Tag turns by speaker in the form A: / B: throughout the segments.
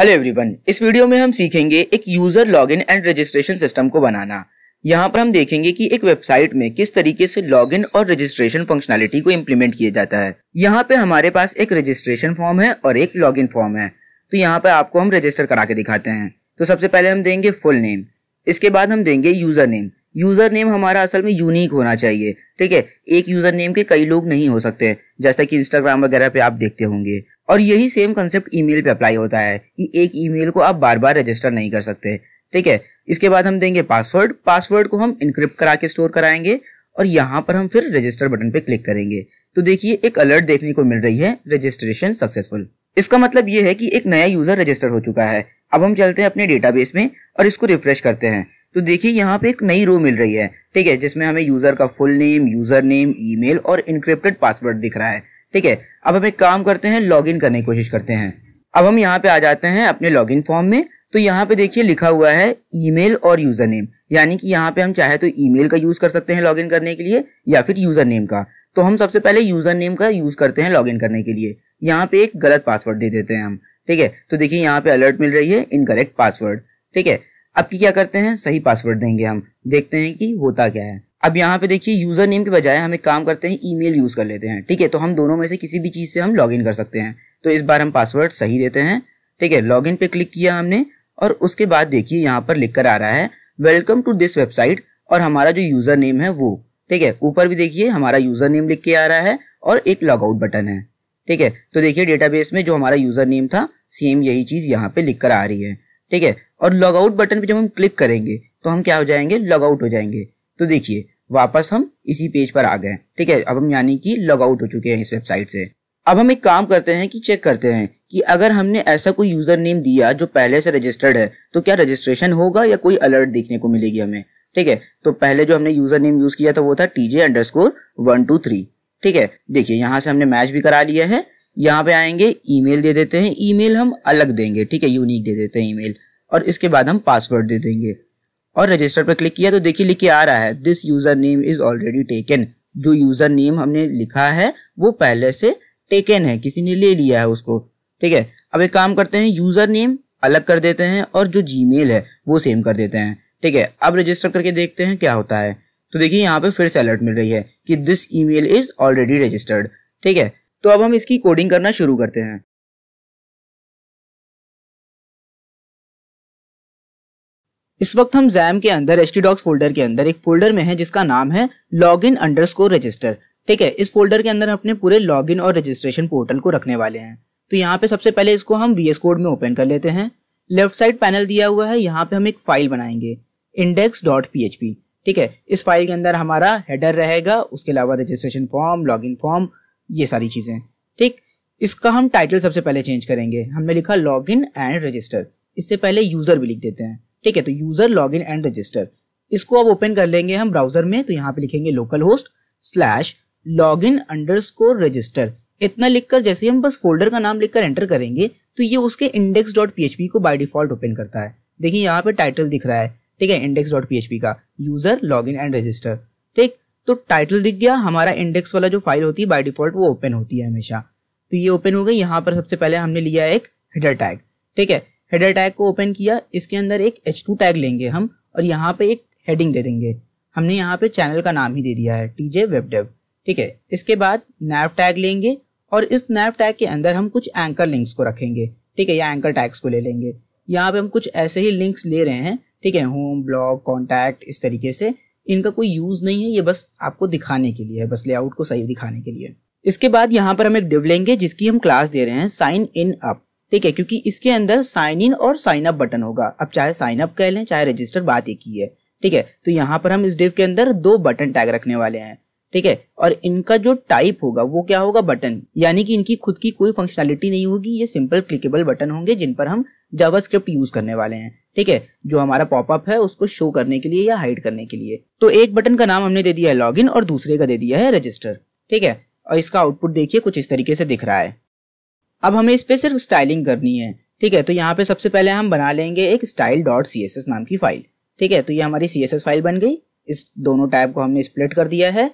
A: hello everyone इस video में हम सीखेंगे एक user login and registration system को बनाना यहाँ पर हम देखेंगे कि एक वेबसाइट में किस तरीके से लॉगिन और रजिस्ट्रेशन फंक्शनैलिटी को इम्प्लीमेंट किया जाता है यहाँ पे हमारे पास एक रजिस्ट्रेशन फॉर्म है और एक लॉगिन फॉर्म है तो यहाँ पे आपको हम रजिस्टर करा के दिखाते हैं तो सबसे पहले हम देंगे फुल नेम इसके बाद हम देंगे यूजर नेम यूजर नेम हमारा असल में यूनिक होना चाहिए ठीक है एक यूजर नेम के कई लोग नहीं हो सकते जैसा कि इंस्टाग्राम वगैरह पे आप देखते होंगे और यही सेम कंसेप्ट ईमेल पे अप्लाई होता है कि एक ईमेल को आप बार बार रजिस्टर नहीं कर सकते ठीक है इसके बाद हम देंगे पासवर्ड पासवर्ड को हम इनक्रिप्ट करा के स्टोर कराएंगे और यहाँ पर हम फिर रजिस्टर बटन पे क्लिक करेंगे तो देखिए एक अलर्ट देखने को मिल रही है रजिस्ट्रेशन सक्सेसफुल इसका मतलब ये है कि एक नया यूजर रजिस्टर हो चुका है अब हम चलते हैं अपने डेटाबेस में और इसको रिफ्रेश करते हैं तो देखिए यहाँ पे एक नई रो मिल रही है ठीक है जिसमें हमें यूजर का full name user name email और इनक्रिप्टेड पासवर्ड दिख रहा है ठीक है अब हम एक काम करते हैं लॉगिन करने की कोशिश करते हैं अब हम यहाँ पे आ जाते हैं अपने लॉगिन फॉर्म में तो यहाँ पे देखिए लिखा हुआ है ईमेल और यूजर नेम यानी कि यहाँ पे हम चाहे तो ईमेल का यूज कर सकते हैं लॉगिन करने के लिए या फिर यूजर नेम का तो हम सबसे पहले यूजर नेम का यूज करते हैं लॉगिन करने के लिए यहाँ पे एक गलत पासवर्ड दे देते हैं हम ठीक है तो देखिए यहाँ पे अलर्ट मिल रही है इनकरेक्ट पासवर्ड ठीक है अब की क्या करते हैं सही पासवर्ड देंगे हम देखते हैं कि होता क्या है अब यहाँ पे देखिए यूज़र नेम के बजाय हम एक काम करते हैं ईमेल यूज़ कर लेते हैं ठीक है तो हम दोनों में से किसी भी चीज़ से हम लॉगिन कर सकते हैं तो इस बार हम पासवर्ड सही देते हैं ठीक है लॉगिन पे क्लिक किया हमने और उसके बाद देखिए यहाँ पर लिख कर आ रहा है वेलकम टू दिस वेबसाइट और हमारा जो यूज़र नेम है वो ठीक है ऊपर भी देखिए हमारा यूज़र नेम लिख के आ रहा है और एक लॉगआउट बटन है ठीक है तो देखिए डेटाबेस में जो हमारा यूज़र नेम था सेम यही चीज़ यहाँ पे लिख कर आ रही है ठीक है और लॉगआउट बटन पे जब हम क्लिक करेंगे तो हम क्या हो जाएंगे लॉगआउट हो जाएंगे तो देखिए वापस हम इसी पेज पर आ गए ठीक है अब हम यानी कि लॉग आउट हो चुके हैं इस वेबसाइट से अब हम एक काम करते हैं कि चेक करते हैं कि अगर हमने ऐसा कोई यूजर नेम दिया जो पहले से रजिस्टर्ड है तो क्या रजिस्ट्रेशन होगा या कोई अलर्ट देखने को मिलेगी हमें ठीक है तो पहले जो हमने यूजर नेम यूज किया था वो था TJ underscore one two three ठीक है देखिए यहाँ से हमने मैच भी करा लिया है यहाँ पे आएंगे ईमेल दे देते हैं ईमेल हम अलग देंगे ठीक है यूनिक दे देते हैं ईमेल और इसके बाद हम पासवर्ड दे देंगे और रजिस्टर पर क्लिक किया तो देखिए लिखिए आ रहा है this user name is already taken जो यूज़र नेम हमने लिखा है वो पहले से टेकन है किसी ने ले लिया है उसको ठीक है अब एक काम करते हैं यूज़र नेम अलग कर देते हैं और जो जीमेल है वो सेम कर देते हैं ठीक है अब रजिस्टर करके देखते हैं क्या होता है तो देखिए यहाँ पे फिर से अलर्ट मिल रही है कि this email is already registered ठीक है तो अब हम इसकी कोडिंग करना शुरू करते हैं इस वक्त हम जैम के अंदर एच फोल्डर के अंदर एक फोल्डर में है जिसका नाम है लॉग इन रजिस्टर ठीक है इस फोल्डर के अंदर अपने पूरे लॉग और रजिस्ट्रेशन पोर्टल को रखने वाले हैं तो यहाँ पे सबसे पहले इसको हम वी कोड में ओपन कर लेते हैं लेफ्ट साइड पैनल दिया हुआ है यहाँ पे हम एक फाइल बनाएंगे index dot P H P ठीक है इस फाइल के अंदर हमारा हेडर रहेगा उसके अलावा रजिस्ट्रेशन फॉर्म लॉगिन फॉर्म ये सारी चीज़ें ठीक इसका हम टाइटल सबसे पहले चेंज करेंगे हमने लिखा लॉगिन एंड रजिस्टर इससे पहले यूज़र भी लिख देते हैं ठीक है तो user log in and register इसको अब ओपन कर लेंगे हम ब्राउजर में तो यहाँ पे लिखेंगे localhost slash log in under score register इतना लिखकर जैसे हम बस फोल्डर का नाम लिखकर एंटर करेंगे तो ये उसके index dot P H P को बाय डिफॉल्ट ओपन करता है देखिए यहाँ पे टाइटल दिख रहा है ठीक है index dot P H P का user log in and register ठीक तो टाइटल दिख गया हमारा इंडेक्स वाला जो फाइल होती है बाय डिफॉल्ट वो ओपन होती है हमेशा तो ये ओपन हो गई यहाँ पर सबसे पहले हमने लिया एक हेडर टैग ठीक है हेडर टैग को ओपन किया इसके अंदर एक एच टू टैग लेंगे हम और यहाँ पे एक हेडिंग दे देंगे हमने यहाँ पे चैनल का नाम ही दे दिया है टी जे वेब डेव ठीक है इसके बाद नैव टैग लेंगे और इस नैव टैग के अंदर हम कुछ एंकर लिंक्स को रखेंगे ठीक है या एंकर टैग्स को ले लेंगे यहाँ पे हम कुछ ऐसे ही लिंक्स ले रहे हैं ठीक है होम ब्लॉग कॉन्टैक्ट इस तरीके से इनका कोई यूज़ नहीं है ये बस आपको दिखाने के लिए है बस लेआउट को सही दिखाने के लिए इसके बाद यहाँ पर हम एक डिव लेंगे जिसकी हम क्लास दे रहे हैं साइन इन अप ठीक है क्योंकि इसके अंदर साइन इन और साइन अप बटन होगा अब चाहे साइन अप कह लें चाहे रजिस्टर बात एक ही है ठीक है तो यहाँ पर हम इस डिव के अंदर दो बटन टैग रखने वाले हैं ठीक है और इनका जो टाइप होगा वो क्या होगा बटन यानी कि इनकी खुद की कोई फंक्शनैलिटी नहीं होगी ये सिंपल क्लिकेबल बटन होंगे जिन पर हम जावास्क्रिप्ट यूज करने वाले हैं ठीक है जो हमारा पॉपअप है उसको शो करने के लिए या हाइड करने के लिए तो एक बटन का नाम हमने दे दिया है लॉग और दूसरे का दे दिया है रजिस्टर ठीक है और इसका आउटपुट देखिए कुछ इस तरीके से दिख रहा है अब हमें इस पर सिर्फ स्टाइलिंग करनी है ठीक है तो यहाँ पे सबसे पहले हम बना लेंगे एक style dot C S S नाम की फाइल ठीक है तो ये हमारी सी एस एस फाइल बन गई इस दोनों टैब को हमने स्प्लिट कर दिया है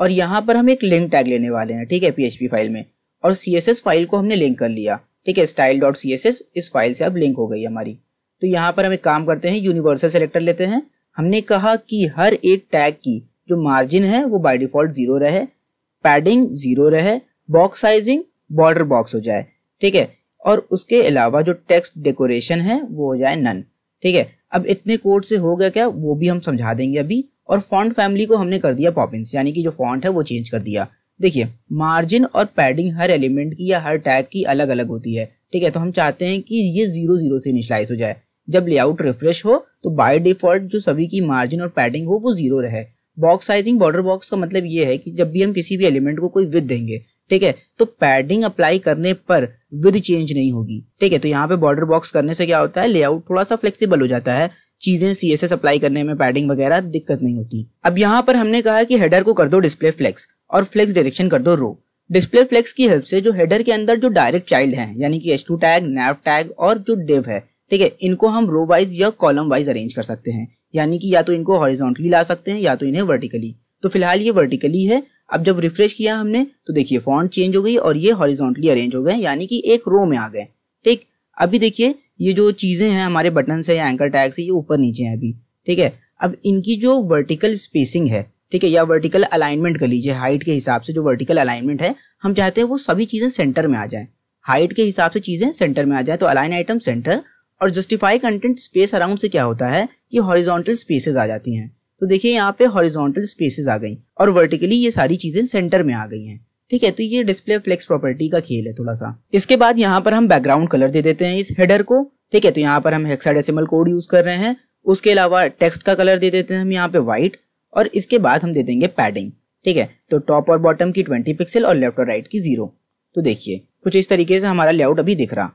A: और यहाँ पर हम एक लिंक टैग लेने वाले हैं ठीक है पी फाइल में और सी एस एस फाइल को हमने लिंक कर लिया ठीक है style dot C S S इस फाइल से अब लिंक हो गई हमारी तो यहाँ पर हम एक काम करते हैं यूनिवर्सल सेलेक्टर लेते हैं हमने कहा कि हर एक टैग की जो मार्जिन है वो बाय डिफॉल्ट जीरो रहे पैडिंग जीरो रहे बॉक्स साइजिंग बॉर्डर बॉक्स हो जाए ठीक है और उसके अलावा जो टेक्स्ट डेकोरेशन है वो हो जाए नन ठीक है अब इतने कोड से हो गया क्या वो भी हम समझा देंगे अभी और फॉन्ट फैमिली को हमने कर दिया पॉपिंस यानी कि जो फॉन्ट है वो चेंज कर दिया देखिए मार्जिन और पैडिंग हर एलिमेंट की या हर टैग की अलग अलग होती है ठीक है तो हम चाहते हैं कि ये जीरो जीरो से इनिशलाइज हो जाए जब लेआउट रिफ्रेश हो तो बाय डिफॉल्ट जो सभी की मार्जिन और पैडिंग हो वो जीरो रहे बॉक्स साइजिंग बॉर्डर बॉक्स का मतलब ये है कि जब भी हम किसी भी एलिमेंट को कोई विद देंगे ठीक है तो पैडिंग अप्लाई करने पर विद चेंज नहीं होगी ठीक है तो यहाँ पे बॉर्डर बॉक्स करने से क्या होता है लेआउट थोड़ा सा फ्लेक्सिबल हो जाता है चीजें सी एस एस अप्लाई करने में पैडिंग वगैरह दिक्कत नहीं होती अब यहाँ पर हमने कहा कि हेडर को कर दो डिस्प्ले फ्लेक्स और फ्लेक्स डायरेक्शन कर दो रो डिस्प्ले फ्लेक्स की हेल्प से जो हेडर के अंदर जो डायरेक्ट चाइल्ड है यानी कि H two tag nav tag और जो डिव है ठीक है इनको हम रो वाइज या कॉलम वाइज अरेंज कर सकते हैं यानी कि या तो इनको हॉरिजॉन्टली ला सकते हैं या तो इन्हें वर्टिकली तो फिलहाल ये वर्टिकली है अब जब रिफ्रेश किया हमने तो देखिए फॉन्ट चेंज हो गई और ये हॉरिजॉन्टली अरेंज हो गए यानी कि एक रो में आ गए ठीक अभी देखिए ये जो चीज़ें हैं हमारे बटन से या एंकर टैग से ये ऊपर नीचे हैं अभी ठीक है अब इनकी जो वर्टिकल स्पेसिंग है ठीक है या वर्टिकल अलाइनमेंट कर लीजिए हाइट के हिसाब से जो वर्टिकल अलाइनमेंट है हम चाहते हैं वो सभी चीज़ें सेंटर में आ जाए हाइट के हिसाब से चीज़ें सेंटर में आ जाए तो अलाइन आइटम सेंटर और जस्टिफाई कंटेंट स्पेस अराउंड से क्या होता है कि हॉरिजॉन्टल स्पेसेस आ जाती हैं तो देखिए यहाँ पे हॉरिजॉन्टल स्पेसेस आ गई और वर्टिकली ये सारी चीजें सेंटर में आ गई हैं ठीक है तो ये डिस्प्ले फ्लेक्स प्रॉपर्टी का खेल है थोड़ा सा इसके बाद यहाँ पर हम बैकग्राउंड कलर दे देते हैं इस हेडर को ठीक है तो यहाँ पर हम हेक्साडेसिमल कोड यूज कर रहे हैं उसके अलावा टेक्स्ट का कलर दे देते हैं हम यहाँ पे व्हाइट और इसके बाद हम दे देंगे पैडिंग ठीक है तो टॉप और बॉटम की ट्वेंटी पिक्सल और लेफ्ट और राइट की जीरो तो देखिए कुछ इस तरीके से हमारा लेआउट अभी दिख रहा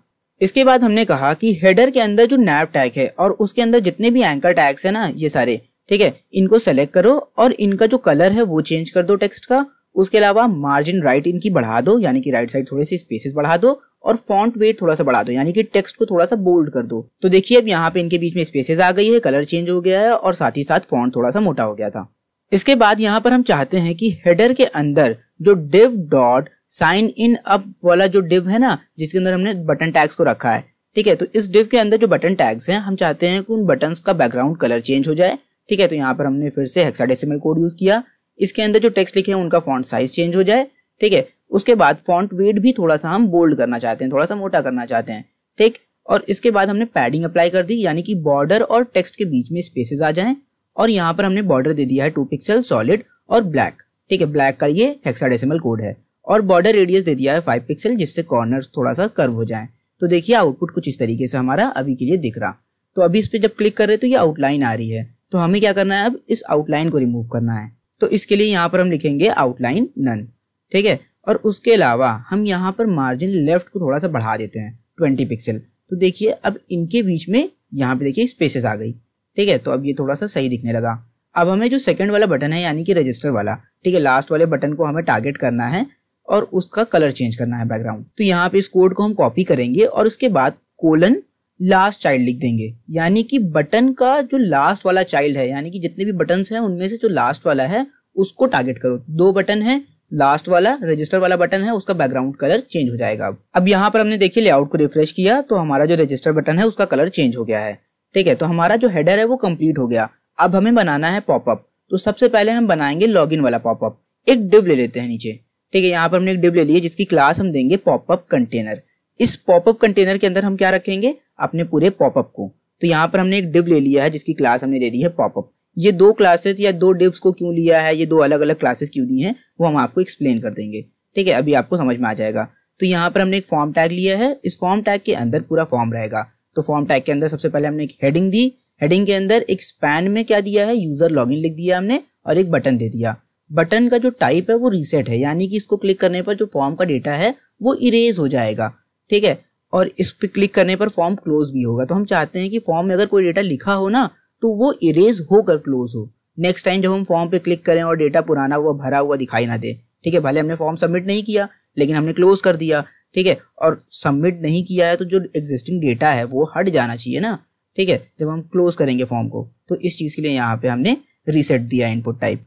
A: इसके बाद हमने कहा कि हेडर के अंदर जो नैप टैग है और उसके अंदर जितने भी एंकर टैग्स है ना ये सारे ठीक है इनको सेलेक्ट करो और इनका जो कलर है वो चेंज कर दो टेक्स्ट का उसके अलावा मार्जिन राइट इनकी बढ़ा दो यानी कि राइट साइड थोड़े से स्पेसेस बढ़ा दो और फॉन्ट वेट थोड़ा सा बढ़ा दो यानी कि टेक्स्ट को थोड़ा सा बोल्ड कर दो तो देखिए अब यहाँ पे इनके बीच में स्पेसेस आ गई है कलर चेंज हो गया है और साथ ही साथ फॉन्ट थोड़ा सा मोटा हो गया था इसके बाद यहाँ पर हम चाहते हैं कि हेडर के अंदर जो div dot sign in up वाला जो डिव है ना जिसके अंदर हमने बटन टैग्स को रखा है ठीक है तो इस डिव के अंदर जो बटन टैग्स हैं हम चाहते हैं कि उन बटन का बैकग्राउंड कलर चेंज हो जाए ठीक है तो यहाँ पर हमने फिर से हेक्साडेसिमल कोड यूज किया इसके अंदर जो टेक्स्ट लिखे हैं उनका फॉन्ट साइज चेंज हो जाए ठीक है उसके बाद फॉन्ट वेट भी थोड़ा सा हम बोल्ड करना चाहते हैं थोड़ा सा मोटा करना चाहते हैं ठीक और इसके बाद हमने पैडिंग अप्लाई कर दी यानी कि बॉर्डर और टेक्स्ट के बीच में स्पेसेस आ जाएं और यहाँ पर हमने बॉर्डर दे दिया है टू पिक्सल सॉलिड और ब्लैक ठीक है ब्लैक का ये हेक्साडेसिमल कोड है और बॉर्डर रेडियस दे दिया है फाइव पिक्सल जिससे कॉर्नर थोड़ा सा कर्व हो जाए तो देखिए आउटपुट कुछ इस तरीके से हमारा अभी के लिए दिख रहा तो अभी इस पर जब क्लिक कर रहे तो ये आउटलाइन आ रही है तो हमें क्या करना है अब इस आउटलाइन को रिमूव करना है तो इसके लिए यहाँ पर हम लिखेंगे आउटलाइन नन ठीक है और उसके अलावा हम यहाँ पर मार्जिन लेफ्ट को थोड़ा सा बढ़ा देते हैं ट्वेंटी पिक्सल तो देखिए अब इनके बीच में यहाँ पे देखिए स्पेसेस आ गई ठीक है तो अब ये थोड़ा सा सही दिखने लगा अब हमें जो सेकंड वाला बटन है यानी कि रजिस्टर वाला ठीक है लास्ट वाले बटन को हमें टारगेट करना है और उसका कलर चेंज करना है बैकग्राउंड तो यहाँ पे इस कोड को हम कॉपी करेंगे और उसके बाद कोलन लास्ट चाइल्ड लिख देंगे यानी कि बटन का जो लास्ट वाला चाइल्ड है यानी कि जितने भी बटन हैं उनमें से जो लास्ट वाला है उसको टारगेट करो दो बटन है लास्ट वाला रजिस्टर वाला बटन है उसका बैकग्राउंड कलर चेंज हो जाएगा अब अब यहाँ पर हमने देखिए लेआउट को रिफ्रेश किया तो हमारा जो रजिस्टर बटन है उसका कलर चेंज हो गया है ठीक है तो हमारा जो हेडर है वो कंप्लीट हो गया अब हमें बनाना है पॉपअप तो सबसे पहले हम बनाएंगे लॉग वाला पॉपअप एक डिव ले लेते हैं नीचे ठीक है यहाँ पर हमने एक डिव ले लिया जिसकी क्लास हम देंगे पॉपअप कंटेनर इस पॉपअप कंटेनर के अंदर हम क्या रखेंगे अपने पूरे पॉपअप को तो यहाँ पर हमने एक डिव ले लिया है जिसकी क्लास हमने दे दी है पॉपअप ये दो क्लासेस या दो डिव्स को क्यों लिया है ये दो अलग अलग क्लासेस क्यों दी हैं वो हम आपको एक्सप्लेन कर देंगे ठीक है अभी आपको समझ में आ जाएगा तो यहाँ पर हमने एक फॉर्म टैग लिया है इस फॉर्म टैग के अंदर पूरा फॉर्म रहेगा तो फॉर्म टैग के अंदर सबसे पहले हमने एक हेडिंग दी हेडिंग के अंदर एक स्पैन में क्या दिया है यूजर लॉग लिख दिया हमने और एक बटन दे दिया बटन का जो टाइप है वो रीसेट है यानी कि इसको क्लिक करने पर जो फॉर्म का डेटा है वो इरेज हो जाएगा ठीक है और इस पर क्लिक करने पर फॉर्म क्लोज भी होगा तो हम चाहते हैं कि फॉर्म में अगर कोई डेटा लिखा हो ना तो वो इरेज होकर क्लोज हो नेक्स्ट टाइम जब हम फॉर्म पे क्लिक करें और डेटा पुराना हुआ भरा हुआ दिखाई ना दे ठीक है भले हमने फॉर्म सबमिट नहीं किया लेकिन हमने क्लोज कर दिया ठीक है और सबमिट नहीं किया है तो जो एग्जिस्टिंग डेटा है वो हट जाना चाहिए ना ठीक है जब हम क्लोज करेंगे फॉर्म को तो इस चीज़ के लिए यहाँ पे हमने रीसेट दिया इनपुट टाइप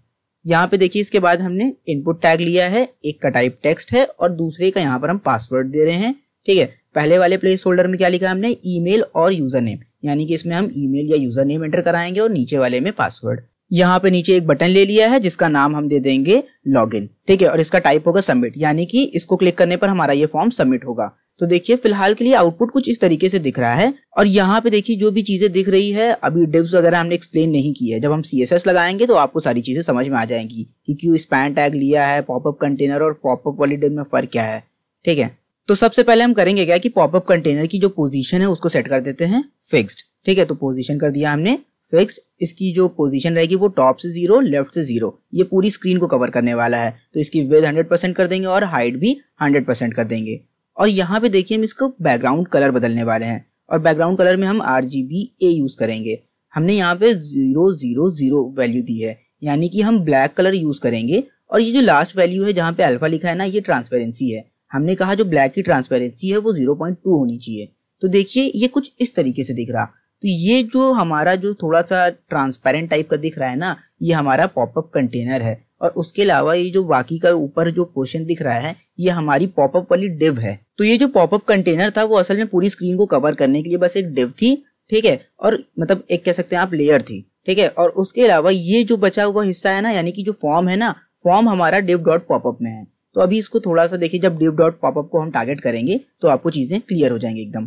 A: यहाँ पे देखिए इसके बाद हमने इनपुट टैग लिया है एक का टाइप टेक्स्ट है और दूसरे का यहाँ पर हम पासवर्ड दे रहे हैं ठीक है पहले वाले प्लेस होल्डर में क्या लिखा हमने ईमेल और यूजर नेम यानी कि इसमें हम ईमेल या यूजर नेम एंटर कराएंगे और नीचे वाले में पासवर्ड यहाँ पे नीचे एक बटन ले लिया है जिसका नाम हम दे देंगे लॉगिन ठीक है और इसका टाइप होगा सबमिट यानी कि इसको क्लिक करने पर हमारा ये फॉर्म सबमिट होगा तो देखिए फिलहाल के लिए आउटपुट कुछ इस तरीके से दिख रहा है और यहाँ पे देखिए जो भी चीजें दिख रही है अभी डिव्स वगैरह हमने एक्सप्लेन नहीं की है जब हम सी लगाएंगे तो आपको सारी चीजें समझ में आ जाएंगी कि क्यों स्पैन टैग लिया है पॉपअप कंटेनर और पॉपअप वाली डिव में फर्क क्या है ठीक है तो सबसे पहले हम करेंगे क्या कि पॉपअप कंटेनर की जो पोजीशन है उसको सेट कर देते हैं फिक्स्ड ठीक है तो पोजीशन कर दिया हमने फिक्स्ड इसकी जो पोजीशन रहेगी वो टॉप से जीरो लेफ्ट से जीरो ये पूरी स्क्रीन को कवर करने वाला है तो इसकी विद हंड्रेड परसेंट कर देंगे और हाइट भी हंड्रेड परसेंट कर देंगे और यहाँ पे देखिए हम इसको बैकग्राउंड कलर बदलने वाले हैं और बैकग्राउंड कलर में हम R G B A use करेंगे हमने यहाँ पे ज़ीरो ज़ीरो ज़ीरो वैल्यू दी है यानी कि हम ब्लैक कलर यूज़ करेंगे और ये जो लास्ट वैल्यू है जहाँ पे अल्फ़ा लिखा है ना ये ट्रांसपेरेंसी है हमने कहा जो ब्लैक की ट्रांसपेरेंसी है वो जीरो पॉइंट टू होनी चाहिए तो देखिए ये कुछ इस तरीके से दिख रहा तो ये जो हमारा जो थोड़ा सा ट्रांसपेरेंट टाइप का दिख रहा है ना ये हमारा पॉपअप कंटेनर है और उसके अलावा ये जो बाकी का ऊपर जो पोर्शन दिख रहा है ये हमारी पॉपअप वाली डिव है तो ये जो पॉपअप कंटेनर था वो असल में पूरी स्क्रीन को कवर करने के लिए बस एक डिव थी ठीक है और मतलब एक कह सकते हैं आप लेयर थी ठीक है और उसके अलावा ये जो बचा हुआ हिस्सा है ना यानी कि जो फॉर्म है ना फॉर्म हमारा डिव डॉट पॉपअप में है तो अभी इसको थोड़ा सा देखिए जब डिव डॉट पॉपअप को हम टारगेट करेंगे तो आपको चीज़ें क्लियर हो जाएंगी एकदम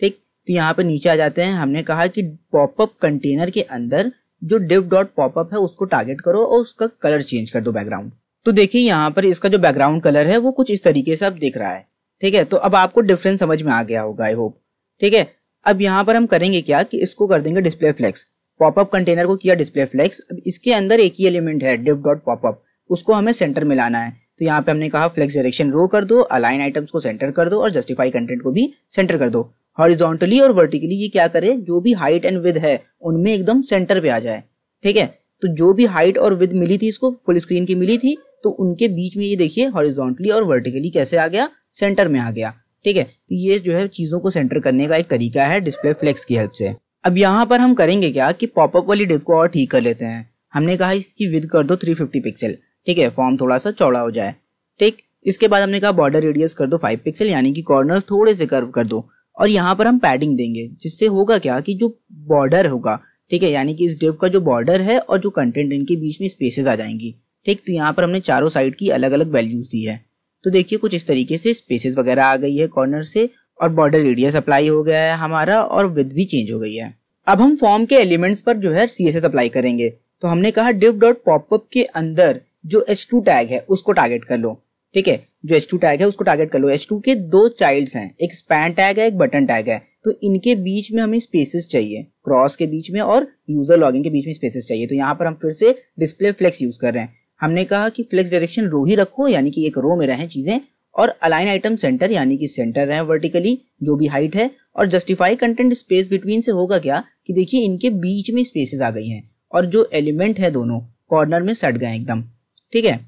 A: ठीक तो यहाँ पे नीचे आ जाते हैं हमने कहा कि पॉपअप कंटेनर के अंदर जो डिव डॉट पॉपअप है उसको टारगेट करो और उसका कलर चेंज कर दो बैकग्राउंड तो देखिए यहाँ पर इसका जो बैकग्राउंड कलर है वो कुछ इस तरीके से आप देख रहा है ठीक है तो अब आपको डिफरेंस समझ में आ गया होगा आई होप ठीक है अब यहाँ पर हम करेंगे क्या कि इसको कर देंगे डिस्प्ले फ्लेक्स पॉपअप कंटेनर को किया डिस्प्ले फ्लेक्स अब इसके अंदर एक ही एलिमेंट है डिव डॉट पॉपअप उसको हमें सेंटर में लाना है तो यहाँ पे हमने कहा फ्लेक्स डायरेक्शन रो कर दो अलाइन आइटम्स को सेंटर कर दो और जस्टिफाई कंटेंट को भी सेंटर कर दो हॉरिजॉन्टली और वर्टिकली ये क्या करे जो भी हाइट एंड विद है उनमें एकदम सेंटर पे आ जाए ठीक है तो जो भी हाइट और विद मिली थी इसको फुल स्क्रीन की मिली थी तो उनके बीच में ये देखिए हॉरिजॉन्टली और वर्टिकली कैसे आ गया सेंटर में आ गया ठीक है तो ये जो है चीज़ों को सेंटर करने का एक तरीका है डिस्प्ले फ्लेक्स की हेल्प से अब यहाँ पर हम करेंगे क्या कि पॉपअप वाली डिव को और ठीक कर लेते हैं हमने कहा इसकी विद कर दो 350 पिक्सल ठीक है फॉर्म थोड़ा सा चौड़ा हो जाए ठीक इसके बाद हमने कहा बॉर्डर रेडियस कर दो फाइव पिक्सल यानी कि कॉर्नर्स थोड़े से कर्व कर दो और यहाँ पर हम पैडिंग देंगे जिससे होगा क्या कि जो बॉर्डर होगा ठीक है यानी कि इस डिव का जो बॉर्डर है और जो कंटेंट इनके बीच में स्पेसेस आ जाएंगी ठीक तो यहाँ पर हमने चारों साइड की अलग अलग वैल्यूज दी है तो देखिए कुछ इस तरीके से स्पेसेस वगैरह आ गई है कॉर्नर से और बॉर्डर रेडियस अप्लाई हो गया है हमारा और विद भी चेंज हो गई है अब हम फॉर्म के एलिमेंट्स पर जो है सी अप्लाई करेंगे तो हमने कहा डिव डॉट पॉपअप के अंदर जो एच टू टैग है उसको टारगेट कर लो ठीक है जो एच टू टैग है उसको टारगेट कर लो एच टू के दो चाइल्ड्स हैं एक स्पैन टैग है एक बटन टैग है तो इनके बीच में हमें स्पेसेस चाहिए क्रॉस के बीच में और यूजर लॉगिन के बीच में स्पेसेस चाहिए तो यहाँ पर हम फिर से डिस्प्ले फ्लेक्स यूज कर रहे हैं हमने कहा कि फ्लेक्स डायरेक्शन रो ही रखो यानी कि एक रो में रहें चीजें और अलाइन आइटम सेंटर यानी कि सेंटर रहे वर्टिकली जो भी हाइट है और जस्टिफाई कंटेंट स्पेस बिटवीन से होगा क्या कि देखिए इनके बीच में स्पेसेस आ गई हैं और जो एलिमेंट है दोनों कॉर्नर में सट गए एकदम ठीक है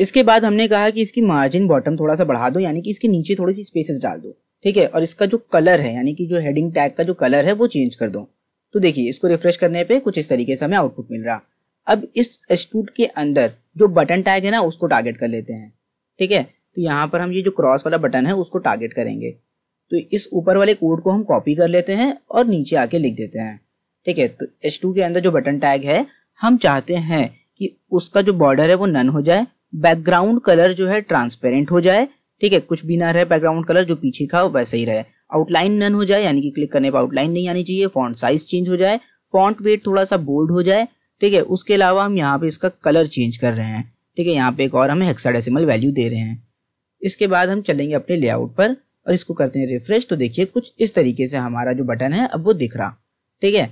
A: इसके बाद हमने कहा कि इसकी मार्जिन बॉटम थोड़ा सा बढ़ा दो यानी कि इसके नीचे थोड़ी सी स्पेसेस डाल दो ठीक है और इसका जो कलर है यानी कि जो हेडिंग टैग का जो कलर है वो चेंज कर दो तो देखिए इसको रिफ्रेश करने पे कुछ इस तरीके से हमें आउटपुट मिल रहा अब इस एस्टूट के अंदर जो बटन टैग है ना उसको टारगेट कर लेते हैं ठीक है तो यहाँ पर हम ये जो क्रॉस वाला बटन है उसको टारगेट करेंगे तो इस ऊपर वाले कोड को हम कॉपी कर लेते हैं और नीचे आके लिख देते हैं ठीक है तो एच के अंदर जो बटन टैग है हम चाहते हैं कि उसका जो बॉर्डर है वो नन हो जाए बैकग्राउंड कलर जो है ट्रांसपेरेंट हो जाए ठीक है कुछ भी ना रहे बैकग्राउंड कलर जो पीछे का वैसे ही रहे आउटलाइन नन हो जाए यानी कि क्लिक करने पर आउटलाइन नहीं आनी चाहिए फॉन्ट साइज चेंज हो जाए फॉन्ट वेट थोड़ा सा बोल्ड हो जाए ठीक है उसके अलावा हम यहाँ पे इसका कलर चेंज कर रहे हैं ठीक है यहाँ पे एक और हमें हेक्साडेसिमल वैल्यू दे रहे हैं इसके बाद हम चलेंगे अपने लेआउट पर और इसको करते हैं रिफ्रेश तो देखिए कुछ इस तरीके से हमारा जो बटन है अब वो दिख रहा ठीक है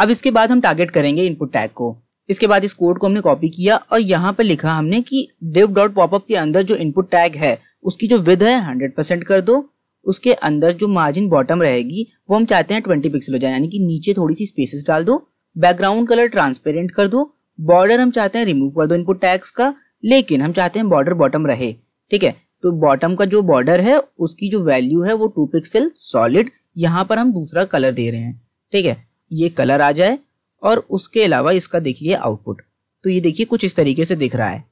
A: अब इसके बाद हम टारगेट करेंगे इनपुट टैग को इसके बाद इस कोड को हमने कॉपी किया और यहाँ पर लिखा हमने कि डिव डॉट पॉपअप के अंदर जो इनपुट टैग है उसकी जो विध है हंड्रेड परसेंट कर दो उसके अंदर जो मार्जिन बॉटम रहेगी वो हम चाहते हैं ट्वेंटी पिक्सल हो जाए यानी कि नीचे थोड़ी सी स्पेसिस डाल दो बैकग्राउंड कलर ट्रांसपेरेंट कर दो बॉर्डर हम चाहते हैं रिमूव कर दो इनपुट टैग्स का लेकिन हम चाहते हैं बॉर्डर बॉटम रहे ठीक है तो बॉटम का जो बॉर्डर है उसकी जो वैल्यू है वो टू पिक्सल सॉलिड यहाँ पर हम दूसरा कलर दे रहे हैं ठीक है ये कलर आ जाए और उसके अलावा इसका देखिए आउटपुट तो ये देखिए कुछ इस तरीके से दिख रहा है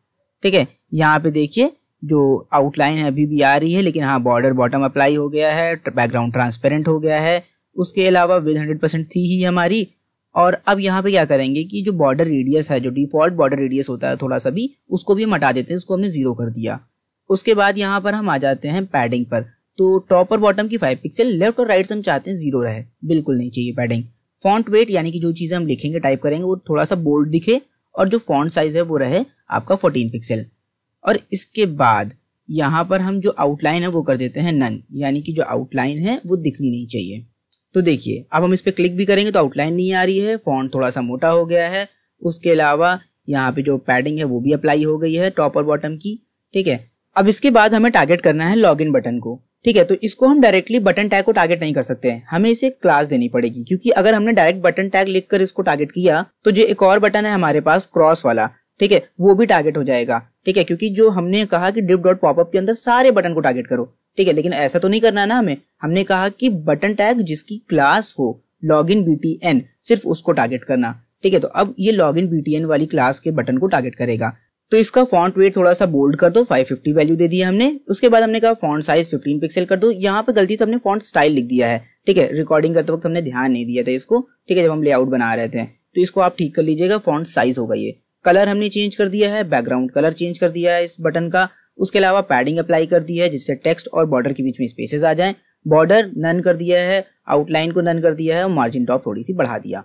A: ठीक है यहाँ पे देखिए जो आउटलाइन है अभी भी आ रही है लेकिन हाँ बॉर्डर बॉटम अप्लाई हो गया है बैकग्राउंड ट्रांसपेरेंट हो गया है उसके अलावा विद हंड्रेड परसेंट थी ही हमारी और अब यहाँ पे क्या करेंगे कि जो बॉर्डर रेडियस है जो डिफॉल्ट बॉर्डर रेडियस होता है थोड़ा सा भी उसको भी हम हटा देते हैं उसको हमने ज़ीरो कर दिया उसके बाद यहाँ पर हम आ जाते हैं पैडिंग पर तो टॉप और बॉटम की फाइव पिक्सल लेफ्ट और राइट से हम चाहते हैं ज़ीरो रहे बिल्कुल नहीं चाहिए पैडिंग फॉन्ट वेट यानी कि जो चीज़ें हम लिखेंगे टाइप करेंगे वो थोड़ा सा बोल्ड दिखे और जो फॉन्ट साइज है वो रहे आपका फोर्टीन पिक्सल और इसके बाद यहाँ पर हम जो आउटलाइन है वो कर देते हैं नन यानी कि जो आउटलाइन है वो दिखनी नहीं चाहिए तो देखिए अब हम इस पर क्लिक भी करेंगे तो आउटलाइन नहीं आ रही है फॉन्ट थोड़ा सा मोटा हो गया है उसके अलावा यहाँ पे जो पैडिंग है वो भी अप्लाई हो गई है टॉप और बॉटम की ठीक है अब इसके बाद हमें टारगेट करना है लॉग इन बटन को ठीक है तो इसको हम डायरेक्टली बटन टैग को टारगेट नहीं कर सकते हैं हमें इसे क्लास देनी पड़ेगी क्योंकि अगर हमने डायरेक्ट बटन टैग लिखकर इसको टारगेट किया तो जो एक और बटन है हमारे पास क्रॉस वाला ठीक है वो भी टारगेट हो जाएगा ठीक है क्योंकि जो हमने कहा कि डिप डॉट पॉपअप के अंदर सारे बटन को टारगेट करो ठीक है लेकिन ऐसा तो नहीं करना ना हमें हमने कहा कि बटन टैग जिसकी क्लास हो लॉग इन बी सिर्फ उसको टारगेट करना ठीक है तो अब ये लॉग इन बी वाली क्लास के बटन को टारगेट करेगा तो इसका फॉन्ट वेट थोड़ा सा बोल्ड कर दो 550 वैल्यू दे दिया हमने उसके बाद हमने कहा फॉन्ट साइज 15 पिक्सल कर दो यहाँ पे गलती से हमने फॉन्ट स्टाइल लिख दिया है ठीक है रिकॉर्डिंग करते वक्त हमने ध्यान नहीं दिया था इसको ठीक है जब हम लेआउट बना रहे थे तो इसको आप ठीक कर लीजिएगा फॉन्ट साइज होगा ये कलर हमने चेंज कर दिया है बैकग्राउंड कलर चेंज कर दिया है इस बटन का उसके अलावा पैडिंग अप्लाई कर दी है जिससे टेक्स्ट और बॉर्डर के बीच में स्पेसेस आ जाए बॉर्डर नन कर दिया है आउटलाइन को नन कर दिया है और मार्जिन टॉप थोड़ी सी बढ़ा दिया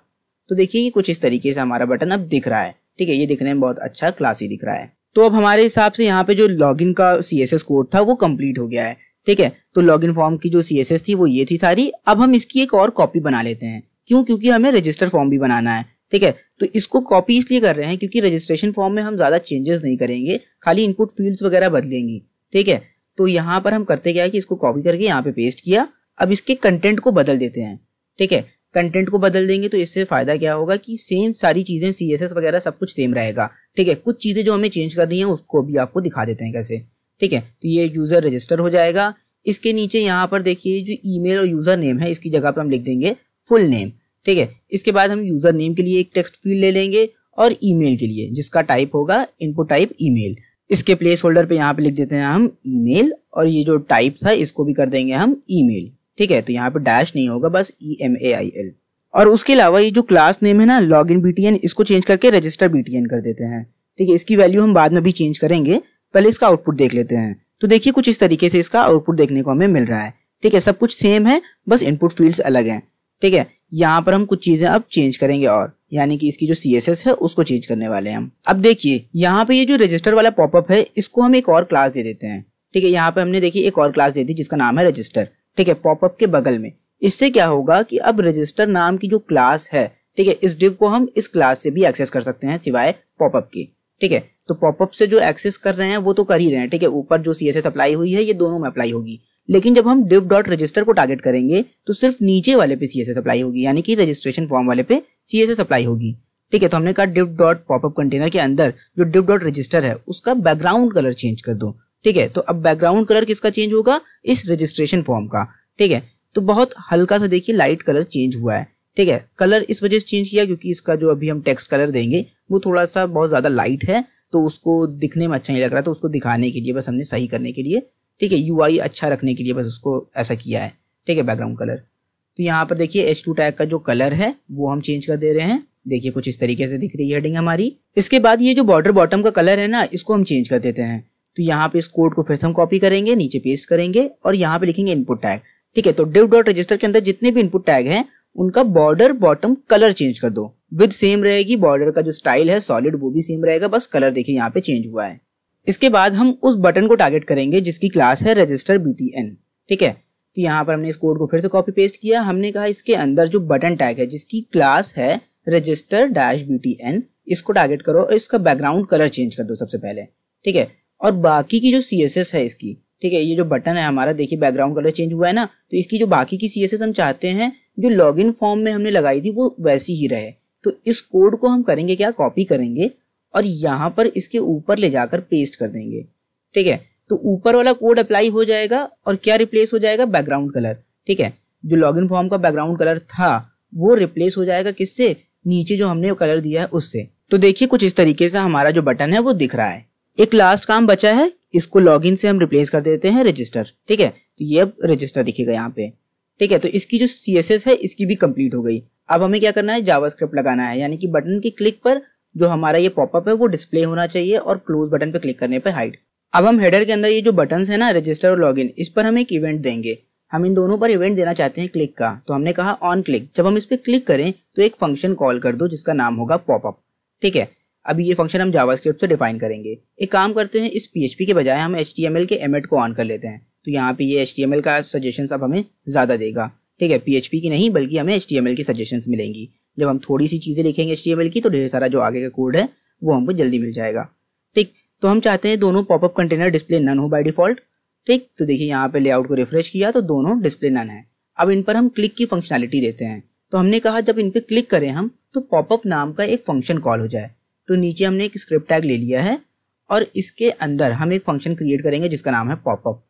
A: तो देखिए कुछ इस तरीके से हमारा बटन अब दिख रहा है ठीक है ये दिखने में बहुत अच्छा क्लासी दिख रहा है तो अब हमारे हिसाब से यहाँ पे जो लॉगिन का सी एस कोड था वो कंप्लीट हो गया है ठीक है तो लॉगिन फॉर्म की जो सी थी वो ये थी सारी अब हम इसकी एक और कॉपी बना लेते हैं क्यों क्योंकि हमें रजिस्टर फॉर्म भी बनाना है ठीक है तो इसको कॉपी इसलिए कर रहे हैं क्योंकि रजिस्ट्रेशन फॉर्म में हम ज़्यादा चेंजेस नहीं करेंगे खाली इनपुट फील्ड्स वगैरह बदलेंगे ठीक है तो यहाँ पर हम करते क्या है कि इसको कॉपी करके यहाँ पे पेस्ट किया अब इसके कंटेंट को बदल देते हैं ठीक है कंटेंट को बदल देंगे तो इससे फ़ायदा क्या होगा कि सेम सारी चीज़ें सी वगैरह सब कुछ सेम रहेगा ठीक है कुछ चीज़ें जो हमें चेंज करनी है उसको भी आपको दिखा देते हैं कैसे ठीक है तो ये यूज़र रजिस्टर हो जाएगा इसके नीचे यहाँ पर देखिए जो ईमेल और यूज़र नेम है इसकी जगह पर हम लिख देंगे फुल नेम ठीक है इसके बाद हम यूज़र नेम के लिए एक टेक्स्ट फील्ड ले लेंगे और ईमेल के लिए जिसका टाइप होगा इनपुट टाइप ईमेल इसके प्लेस होल्डर पर यहाँ पे लिख देते हैं हम ईमेल और ये जो टाइप था इसको भी कर देंगे हम ईमेल ठीक है तो यहाँ पे डैश नहीं होगा बस E M A I L और उसके अलावा ये जो क्लास नेम है ना लॉग इन एन इसको चेंज करके रजिस्टर बीटीएन कर देते हैं ठीक है इसकी वैल्यू हम बाद में भी चेंज करेंगे पहले इसका आउटपुट देख लेते हैं तो देखिए कुछ इस तरीके से इसका आउटपुट देखने को हमें मिल रहा है ठीक है सब कुछ सेम है बस इनपुट फील्ड्स अलग हैं ठीक है यहाँ पर हम कुछ चीजें अब चेंज करेंगे और यानी कि इसकी जो सी है उसको चेंज करने वाले हैं हम अब देखिए यहाँ पे ये जो रजिस्टर वाला पॉपअप है इसको हम एक और क्लास दे देते हैं ठीक है यहाँ पे हमने देखिए एक और क्लास दे दी जिसका नाम है रजिस्टर ठीक है पॉपअप के बगल में इससे क्या होगा कि अब रजिस्टर नाम की जो क्लास है ठीक है इस डिव को हम इस क्लास से भी एक्सेस कर सकते हैं सिवाय पॉपअप के ठीक है तो पॉपअप से जो एक्सेस कर रहे हैं वो तो कर ही रहे हैं ठीक है ऊपर जो सी एस अप्लाई हुई है ये दोनों में अप्लाई होगी लेकिन जब हम डिव डॉट रजिस्टर को टारगेट करेंगे तो सिर्फ नीचे वाले पे सी एस अप्लाई होगी यानी कि रजिस्ट्रेशन फॉर्म वाले पे सी एस अप्लाई होगी ठीक है तो हमने कहा डिव डॉट पॉपअप कंटेनर के अंदर जो डिव डॉट रजिस्टर है उसका बैकग्राउंड कलर चेंज कर दो ठीक है तो अब बैकग्राउंड कलर किसका चेंज होगा इस रजिस्ट्रेशन फॉर्म का ठीक है तो बहुत हल्का सा देखिए लाइट कलर चेंज हुआ है ठीक है कलर इस वजह से चेंज किया क्योंकि इसका जो अभी हम टेक्स्ट कलर देंगे वो थोड़ा सा बहुत ज़्यादा लाइट है तो उसको दिखने में अच्छा नहीं लग रहा था तो उसको दिखाने के लिए बस हमने सही करने के लिए ठीक है यू अच्छा रखने के लिए बस उसको ऐसा किया है ठीक है बैकग्राउंड कलर तो यहाँ पर देखिए एच टू टैग का जो कलर है वो हम चेंज कर दे रहे हैं देखिए कुछ इस तरीके से दिख रही है हेडिंग हमारी इसके बाद ये जो बॉर्डर बॉटम का कलर है ना इसको हम चेंज कर देते हैं तो यहाँ पे इस कोड को फिर से हम कॉपी करेंगे नीचे पेस्ट करेंगे और यहाँ पे लिखेंगे इनपुट टैग ठीक है तो डिव डॉट रजिस्टर के अंदर जितने भी इनपुट टैग हैं उनका बॉर्डर बॉटम कलर चेंज कर दो विद सेम रहेगी बॉर्डर का जो स्टाइल है सॉलिड वो भी सेम रहेगा बस कलर देखिए यहाँ पे चेंज हुआ है इसके बाद हम उस बटन को टारगेट करेंगे जिसकी क्लास है रजिस्टर बी ठीक है तो यहाँ पर हमने इस कोड को फिर से कॉपी पेस्ट किया हमने कहा इसके अंदर जो बटन टैग है जिसकी क्लास है रजिस्टर डैश बी इसको टारगेट करो और इसका बैकग्राउंड कलर चेंज कर दो सबसे पहले ठीक है और बाकी की जो सी है इसकी ठीक है ये जो बटन है हमारा देखिए बैकग्राउंड कलर चेंज हुआ है ना तो इसकी जो बाकी की सी हम चाहते हैं जो इन फॉर्म में हमने लगाई थी वो वैसी ही रहे तो इस कोड को हम करेंगे क्या कॉपी करेंगे और यहाँ पर इसके ऊपर ले जाकर पेस्ट कर देंगे ठीक है तो ऊपर वाला कोड अप्लाई हो जाएगा और क्या रिप्लेस हो जाएगा बैकग्राउंड कलर ठीक है जो लॉगिन फॉर्म का बैकग्राउंड कलर था वो रिप्लेस हो जाएगा किससे नीचे जो हमने कलर दिया है उससे तो देखिए कुछ इस तरीके से हमारा जो बटन है वो दिख रहा है एक लास्ट काम बचा है इसको लॉगिन से हम रिप्लेस कर देते हैं रजिस्टर ठीक है तो ये अब रजिस्टर दिखेगा यहाँ पे ठीक है तो इसकी जो सी है इसकी भी कंप्लीट हो गई अब हमें क्या करना है जावास्क्रिप्ट लगाना है यानी कि बटन के क्लिक पर जो हमारा ये पॉपअप है वो डिस्प्ले होना चाहिए और क्लोज बटन पर क्लिक करने पर हाइड अब हम हेडर के अंदर ये जो बटन है ना रजिस्टर और लॉग इस पर हम एक इवेंट देंगे हम इन दोनों पर इवेंट देना चाहते हैं क्लिक का तो हमने कहा ऑन क्लिक जब हम इस पर क्लिक करें तो एक फंक्शन कॉल कर दो जिसका नाम होगा पॉपअप ठीक है अभी ये फंक्शन हम जावास्क्रिप्ट से डिफाइन करेंगे एक काम करते हैं इस पीएचपी के बजाय हम एच के एमेट को ऑन कर लेते हैं तो यहाँ पे ये एच का सजेशन अब हमें ज़्यादा देगा ठीक है पीएचपी की नहीं बल्कि हमें एच की सजेशन मिलेंगी जब हम थोड़ी सी चीज़ें लिखेंगे एच की तो ढेर सारा जो आगे का कोड है वो हमको जल्दी मिल जाएगा ठीक तो हम चाहते हैं दोनों पॉपअप कंटेनर डिस्प्ले नन हो बाय डिफॉल्ट ठीक तो देखिए यहाँ पे लेआउट को रिफ्रेश किया तो दोनों डिस्प्ले नन है अब इन पर हम क्लिक की फंक्शनैलिटी देते हैं तो हमने कहा जब इन पर क्लिक करें हम तो पॉपअप नाम का एक फंक्शन कॉल हो जाए तो नीचे हमने एक स्क्रिप्ट टैग ले लिया है और इसके अंदर हम एक फंक्शन क्रिएट करेंगे जिसका नाम है पॉपअप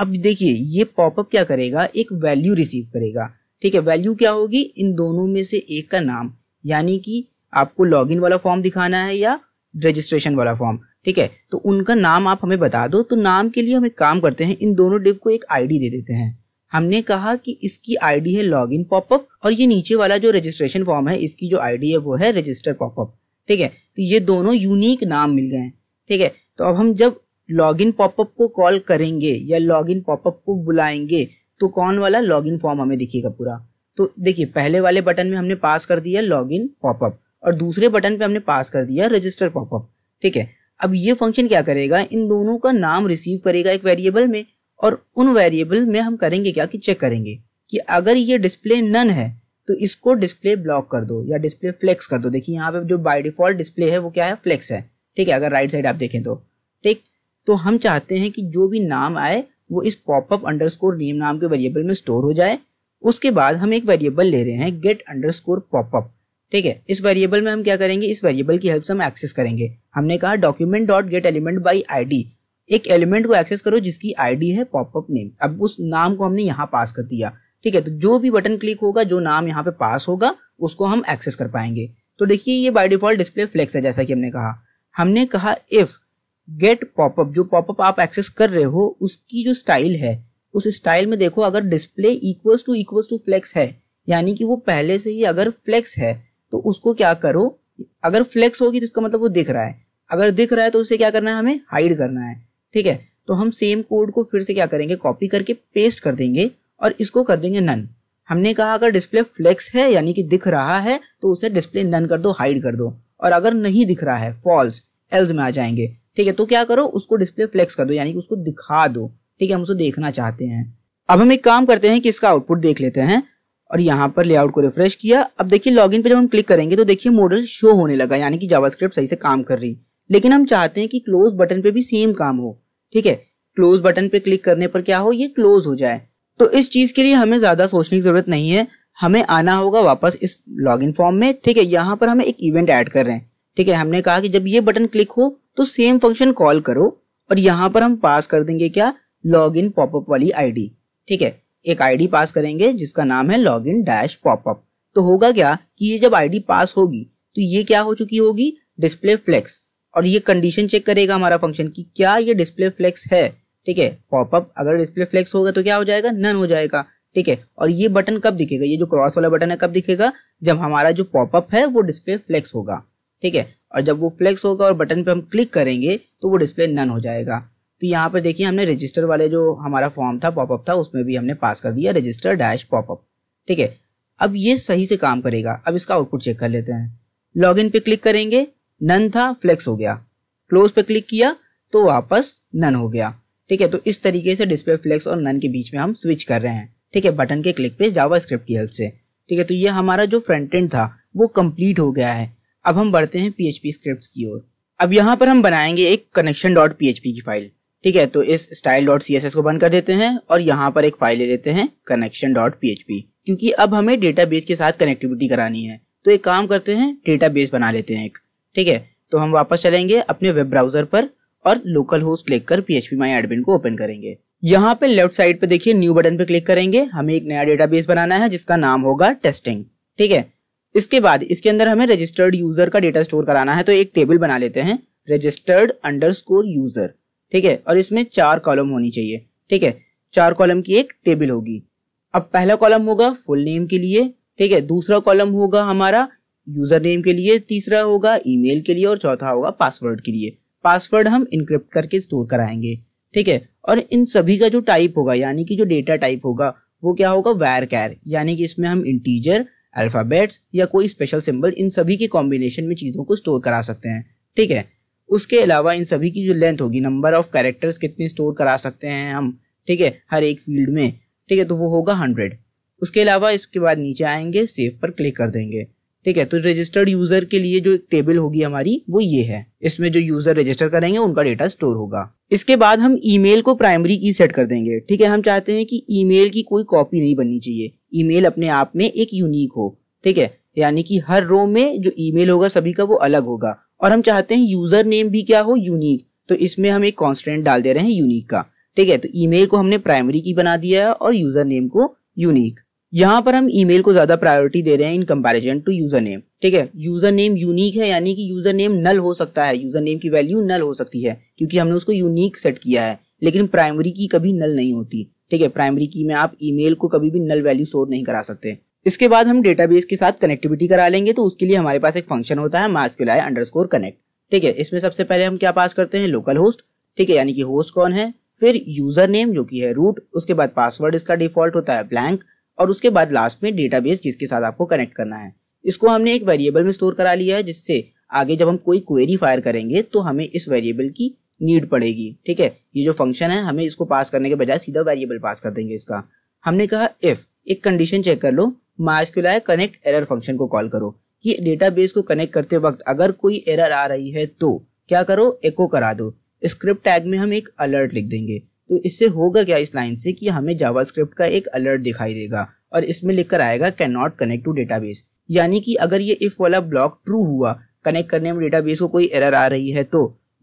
A: अब देखिए ये पॉपअप क्या करेगा एक वैल्यू रिसीव करेगा ठीक है वैल्यू क्या होगी इन दोनों में से एक का नाम यानी कि आपको लॉगिन वाला फॉर्म दिखाना है या रजिस्ट्रेशन वाला फॉर्म ठीक है तो उनका नाम आप हमें बता दो तो नाम के लिए हम एक काम करते हैं इन दोनों डिव को एक आईडी दे देते हैं हमने कहा कि इसकी आईडी है लॉगिन पॉपअप और ये नीचे वाला जो रजिस्ट्रेशन फॉर्म है इसकी जो आईडी है वो है रजिस्टर पॉपअप ठीक है तो ये दोनों यूनिक नाम मिल गए हैं ठीक है तो अब हम जब लॉग इन पॉपअप को कॉल करेंगे या लॉग इन पॉपअप को बुलाएंगे तो कौन वाला लॉग इन फॉर्म हमें दिखेगा पूरा तो देखिए पहले वाले बटन में हमने पास कर दिया लॉग इन पॉपअप और दूसरे बटन पे हमने पास कर दिया रजिस्टर पॉपअप ठीक है अब ये फंक्शन क्या करेगा इन दोनों का नाम रिसीव करेगा एक वेरिएबल में और उन वेरिएबल में हम करेंगे क्या कि चेक करेंगे कि अगर ये डिस्प्ले नन है तो इसको डिस्प्ले ब्लॉक कर दो या डिस्प्ले फ्लेक्स कर दो देखिए यहाँ पे जो बाय डिफॉल्ट डिस्प्ले है वो क्या है फ्लेक्स है ठीक है अगर राइट साइड आप देखें तो ठीक तो हम चाहते हैं कि जो भी नाम आए वो इस पॉपअप अंडर स्कोर नेम नाम के वेरिएबल में स्टोर हो जाए उसके बाद हम एक वेरिएबल ले रहे हैं गेट अंडर स्कोर पॉपअप ठीक है इस वेरिएबल में हम क्या करेंगे इस वेरिएबल की हेल्प से हम एक्सेस करेंगे हमने कहा document dot get element by I एक एलिमेंट को एक्सेस करो जिसकी आईडी है पॉपअप नेम अब उस नाम को हमने यहाँ पास कर दिया ठीक है तो जो भी बटन क्लिक होगा जो नाम यहाँ पे पास होगा उसको हम एक्सेस कर पाएंगे तो देखिए ये बाय डिफॉल्ट डिस्प्ले फ्लेक्स है जैसा कि हमने कहा हमने कहा इफ़ गेट पॉपअप जो पॉपअप आप एक्सेस कर रहे हो उसकी जो स्टाइल है उस स्टाइल में देखो अगर display equals to equals to flex है यानी कि वो पहले से ही अगर फ्लेक्स है तो उसको क्या करो अगर फ्लेक्स होगी तो उसका मतलब वो दिख रहा है अगर दिख रहा है तो उसे क्या करना है हमें हाइड करना है ठीक है तो हम सेम कोड को फिर से क्या करेंगे कॉपी करके पेस्ट कर देंगे और इसको कर देंगे नन हमने कहा अगर डिस्प्ले फ्लेक्स है यानी कि दिख रहा है तो उसे डिस्प्ले नन कर दो हाइड कर दो और अगर नहीं दिख रहा है फॉल्स एल्स में आ जाएंगे ठीक है तो क्या करो उसको डिस्प्ले फ्लेक्स कर दो यानी कि उसको दिखा दो ठीक है हम उसे देखना चाहते हैं अब हम एक काम करते हैं कि इसका आउटपुट देख लेते हैं और यहाँ पर लेआउट को रिफ्रेश किया अब देखिए लॉगिन पे जब हम क्लिक करेंगे तो देखिए मॉडल शो होने लगा यानी कि जावास्क्रिप्ट सही से काम कर रही लेकिन हम चाहते हैं कि क्लोज बटन पे भी सेम काम हो ठीक है क्लोज बटन पे क्लिक करने पर क्या हो ये क्लोज हो जाए तो इस चीज के लिए हमें ज्यादा सोचने की जरूरत नहीं है हमें आना होगा वापस इस लॉग इन फॉर्म में ठीक है यहाँ पर हमें एक इवेंट ऐड कर रहे हैं ठीक है हमने कहा कि जब ये बटन क्लिक हो तो सेम फंक्शन कॉल करो और यहाँ पर हम पास कर देंगे क्या लॉग इन पॉपअप वाली आईडी ठीक है एक आईडी पास करेंगे जिसका नाम है लॉग इन डैश पॉपअप तो होगा क्या कि ये जब आईडी पास होगी तो ये क्या हो चुकी होगी डिस्प्ले फ्लेक्स और ये कंडीशन चेक करेगा हमारा फंक्शन कि क्या ये डिस्प्ले फ्लेक्स है ठीक है पॉपअप अगर डिस्प्ले फ्लेक्स होगा तो क्या हो जाएगा नन हो जाएगा ठीक है और ये बटन कब दिखेगा ये जो क्रॉस वाला बटन है कब दिखेगा जब हमारा जो पॉपअप है वो डिस्प्ले फ्लेक्स होगा ठीक है और जब वो फ्लेक्स होगा और बटन पे हम क्लिक करेंगे तो वो डिस्प्ले नन हो जाएगा तो यहाँ पर देखिए हमने रजिस्टर वाले जो हमारा फॉर्म था पॉपअप था उसमें भी हमने पास कर दिया रजिस्टर डैश पॉपअप ठीक है अब ये सही से काम करेगा अब इसका आउटपुट चेक कर लेते हैं लॉग इन पे क्लिक करेंगे नन था फ्लेक्स हो गया क्लोज पे क्लिक किया तो वापस नन हो गया ठीक है तो इस तरीके से डिस्प्ले फ्लेक्स और नन के बीच में हम स्विच कर रहे हैं ठीक है बटन के क्लिक पे जावा की हेल्प से ठीक है तो ये हमारा जो फ्रंट एंड था वो कंप्लीट हो गया है अब हम बढ़ते हैं पी स्क्रिप्ट की ओर अब यहाँ पर हम बनाएंगे एक कनेक्शन डॉट पी की फाइल ठीक है तो इस स्टाइल डॉट सी को बंद कर देते हैं और यहाँ पर एक फाइल ले लेते हैं कनेक्शन डॉट पी क्योंकि अब हमें बेस के साथ कनेक्टिविटी करानी है तो एक काम करते हैं बेस बना लेते हैं एक ठीक है तो हम वापस चलेंगे अपने वेब ब्राउजर पर और लोकल होस्ट लेकर पीएचपी माई एडमिन को ओपन करेंगे यहाँ पे लेफ्ट साइड पे देखिए न्यू बटन पे क्लिक करेंगे हमें एक नया डेटाबेस बनाना है जिसका नाम होगा टेस्टिंग ठीक है इसके बाद इसके अंदर हमें रजिस्टर्ड यूजर का डेटा स्टोर कराना है तो एक टेबल बना लेते हैं रजिस्टर्ड अंडरस्कोर यूजर ठीक है और इसमें चार कॉलम होनी चाहिए ठीक है चार कॉलम की एक टेबल होगी अब पहला कॉलम होगा फुल नेम के लिए ठीक है दूसरा कॉलम होगा हमारा यूजर नेम के लिए तीसरा होगा ईमेल के लिए और चौथा होगा पासवर्ड के लिए पासवर्ड हम इनक्रिप्ट करके स्टोर कराएंगे ठीक है और इन सभी का जो टाइप होगा यानी कि जो डेटा टाइप होगा वो क्या होगा वायर कैर यानी कि इसमें हम इंटीजर अल्फ़ाबेट्स या कोई स्पेशल सिंबल इन सभी के कॉम्बिनेशन में चीज़ों को स्टोर करा सकते हैं ठीक है उसके अलावा इन सभी की जो लेंथ होगी नंबर ऑफ कैरेक्टर्स कितनी स्टोर करा सकते हैं हम ठीक है हर एक फील्ड में ठीक है तो वो होगा हंड्रेड उसके अलावा इसके बाद नीचे आएंगे सेव पर क्लिक कर देंगे ठीक है तो रजिस्टर्ड यूजर के लिए जो एक टेबल होगी हमारी वो ये है इसमें जो यूजर रजिस्टर करेंगे उनका डेटा स्टोर होगा इसके बाद हम ईमेल को प्राइमरी की सेट कर देंगे ठीक है हम चाहते हैं कि ईमेल की कोई कॉपी नहीं बननी चाहिए ईमेल अपने आप में एक यूनिक हो ठीक है यानी कि हर रो में जो ईमेल होगा सभी का वो अलग होगा और हम चाहते हैं यूजर नेम भी क्या हो यूनिक तो इसमें हम एक कॉन्स्टेंट डाल दे रहे हैं यूनिक का ठीक है तो ईमेल को हमने प्राइमरी की बना दिया है और यूजर नेम को यूनिक यहाँ पर हम ईमेल को ज्यादा प्रायोरिटी दे रहे हैं in comparison to user name ठीक है यूजर नेम यूनिक है यानी कि यूजर नेम नल हो सकता है यूजर नेम की वैल्यू नल हो सकती है क्योंकि हमने उसको यूनिक सेट किया है लेकिन प्राइमरी की कभी नल नहीं होती ठीक है प्राइमरी की में आप ईमेल को कभी भी नल वैल्यू स्टोर नहीं करा सकते इसके बाद हम डेटाबेस के साथ कनेक्टिविटी करा लेंगे तो उसके लिए हमारे पास एक फंक्शन होता है अंडर स्कोर कनेक्ट ठीक है इसमें सबसे पहले हम क्या पास करते हैं लोकल होस्ट ठीक है यानी कि होस्ट कौन है फिर यूजर नेम जो कि है रूट उसके बाद पासवर्ड इसका डिफॉल्ट होता है ब्लैंक और उसके बाद लास्ट में डेटाबेस जिसके साथ आपको कनेक्ट करना है इसको हमने एक वेरिएबल में स्टोर करा लिया है जिससे आगे जब हम कोई क्वेरी फायर करेंगे तो हमें इस वेरिएबल की नीड पड़ेगी ठीक है ये जो फंक्शन है हमें इसको पास करने के बजाय सीधा वेरिएबल पास कर देंगे इसका हमने कहा इफ एक कंडीशन चेक कर लो माइस्क्यूलाई कनेक्ट एरर फंक्शन को कॉल करो कि डेटाबेस को कनेक्ट करते वक्त अगर कोई एरर आ रही है तो क्या करो एको करा दो स्क्रिप्ट टैग में हम एक अलर्ट लिख देंगे तो इससे होगा क्या इस लाइन से कि हमें जावास्क्रिप्ट का एक अलर्ट दिखाई देगा और इसमें लिखकर आएगा can not connect to database यानी कि अगर ये इफ़ वाला ब्लॉक ट्रू हुआ कनेक्ट करने में डेटाबेस को कोई एरर आ रही है तो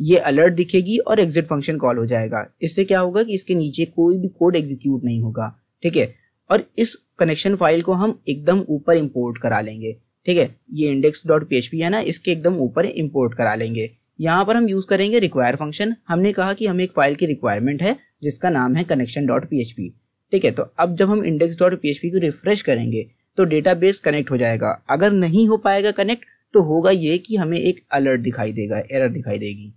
A: ये अलर्ट दिखेगी और एग्जिट फंक्शन कॉल हो जाएगा इससे क्या होगा कि इसके नीचे कोई भी कोड एग्जीक्यूट नहीं होगा ठीक है और इस कनेक्शन फाइल को हम एकदम ऊपर इम्पोर्ट करा लेंगे ठीक है ये इंडेक्स डॉट पी है ना इसके एकदम ऊपर इम्पोर्ट करा लेंगे यहाँ पर हम यूज़ करेंगे रिक्वायर फंक्शन हमने कहा कि हमें एक फाइल की रिक्वायरमेंट है जिसका नाम है कनेक्शन डॉट पी ठीक है तो अब जब हम इंडेक्स डॉट पी को रिफ्रेश करेंगे तो डेटाबेस कनेक्ट हो जाएगा अगर नहीं हो पाएगा कनेक्ट तो होगा ये कि हमें एक अलर्ट दिखाई देगा एरर दिखाई देगी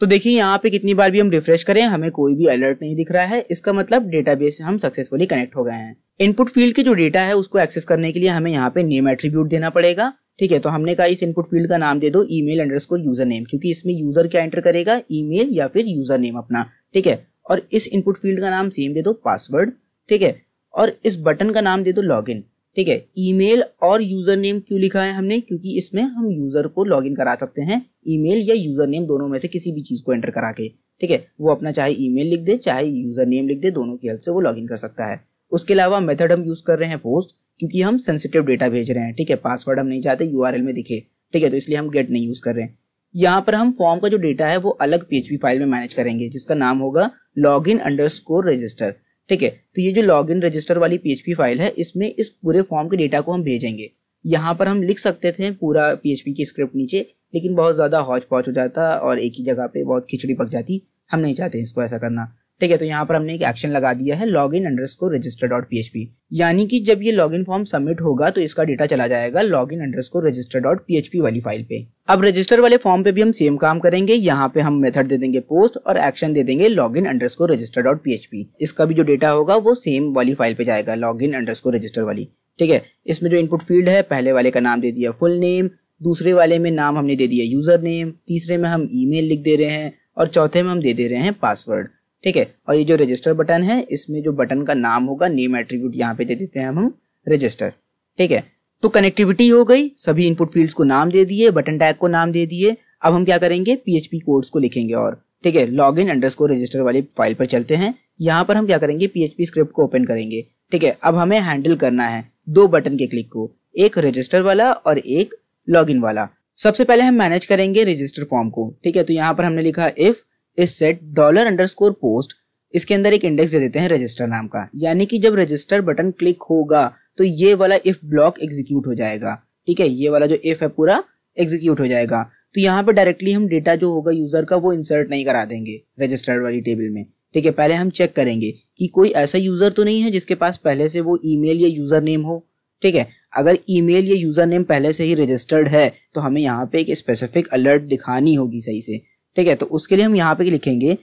A: तो देखिए यहाँ पे कितनी बार भी हम रिफ्रेश करें हमें कोई भी अलर्ट नहीं दिख रहा है इसका मतलब डेटाबेस से हम सक्सेसफुली कनेक्ट हो गए हैं इनपुट फील्ड के जो डेटा है उसको एक्सेस करने के लिए हमें यहाँ पे नेम एट्रीब्यूट देना पड़ेगा ठीक है तो हमने कहा इस इनपुट फील्ड का नाम दे दो email underscore user name क्योंकि इसमें यूजर क्या एंटर करेगा ईमेल या फिर यूजर नेम अपना ठीक है और इस इनपुट फील्ड का नाम सेम दे दो पासवर्ड ठीक है और इस बटन का नाम दे दो लॉगिन ठीक है ईमेल और यूजर नेम क्यों लिखा है हमने क्योंकि इसमें हम यूजर को लॉगिन करा सकते हैं ईमेल या यूजर नेम दोनों में से किसी भी चीज को एंटर करा के ठीक है वो अपना चाहे ईमेल लिख दे चाहे यूजर नेम लिख दे दोनों की हेल्प से वो लॉगिन कर सकता है उसके अलावा मेथड हम यूज कर रहे हैं पोस्ट क्योंकि हम सेंसिटिव डेटा भेज रहे हैं ठीक है पासवर्ड हम नहीं चाहते यू में दिखे ठीक है तो इसलिए हम गेट नहीं यूज़ कर रहे हैं यहाँ पर हम फॉर्म का जो डेटा है वो अलग पी फाइल में मैनेज करेंगे जिसका नाम होगा log in under score register ठीक है तो ये जो लॉग इन रजिस्टर वाली पी फाइल है इसमें इस पूरे फॉर्म के डेटा को हम भेजेंगे यहाँ पर हम लिख सकते थे पूरा पी की स्क्रिप्ट नीचे लेकिन बहुत ज़्यादा हौच पौच हो जाता और एक ही जगह पे बहुत खिचड़ी पक जाती हम नहीं चाहते इसको ऐसा करना ठीक है तो यहाँ पर हमने एक एक्शन लगा दिया है log in under score register dot P H P यानी कि जब ये लॉग इन फॉर्म सबमिट होगा तो इसका डेटा चला जाएगा log in under score register dot P H P वाली फाइल पे अब रजिस्टर वाले फॉर्म पे भी हम सेम काम करेंगे यहाँ पे हम मेथड दे देंगे पोस्ट और एक्शन दे देंगे log in under score register dot P H P इसका भी जो डेटा होगा वो सेम वाली फाइल पे जाएगा log in under score register वाली ठीक है इसमें जो इनपुट फील्ड है पहले वाले का नाम दे दिया फुल नेम दूसरे वाले में नाम हमने दे दिया यूजर नेम तीसरे में हम ईमेल लिख दे रहे हैं और चौथे में हम दे दे रहे हैं पासवर्ड ठीक है और ये जो रजिस्टर बटन है इसमें जो बटन का नाम होगा नेम एट्रीब्यूट यहाँ पे दे देते हैं हम रजिस्टर ठीक है तो कनेक्टिविटी हो गई सभी इनपुट फील्ड को नाम दे दिए बटन टैग को नाम दे दिए अब हम क्या करेंगे पीएचपी कोड्स को लिखेंगे और ठीक है लॉग इन अंडरस्कोर रजिस्टर वाली फाइल पर चलते हैं यहाँ पर हम क्या करेंगे पीएचपी स्क्रिप्ट को ओपन करेंगे ठीक है अब हमें हैंडल करना है दो बटन के क्लिक को एक रजिस्टर वाला और एक लॉगिन वाला सबसे पहले हम मैनेज करेंगे रजिस्टर फॉर्म को ठीक है तो यहाँ पर हमने लिखा इफ इस सेट डॉलर अंडरस्कोर पोस्ट इसके अंदर एक इंडेक्स दे देते हैं रजिस्टर नाम का यानी कि जब रजिस्टर बटन क्लिक होगा तो ये वाला इफ ब्लॉक एग्जीक्यूट हो जाएगा ठीक है ये वाला जो इफ है पूरा एग्जीक्यूट हो जाएगा तो यहाँ पे डायरेक्टली हम डेटा जो होगा यूजर का वो इंसर्ट नहीं करा देंगे रजिस्टर्ड वाली टेबल में ठीक है पहले हम चेक करेंगे कि कोई ऐसा यूजर तो नहीं है जिसके पास पहले से वो ईमेल या यूजर नेम हो ठीक है अगर ईमेल या यूजर नेम पहले से ही रजिस्टर्ड है तो हमें यहाँ पे एक स्पेसिफिक अलर्ट दिखानी होगी सही से ठीक है तो उसके लिए हम यहाँ पे लिखेंगे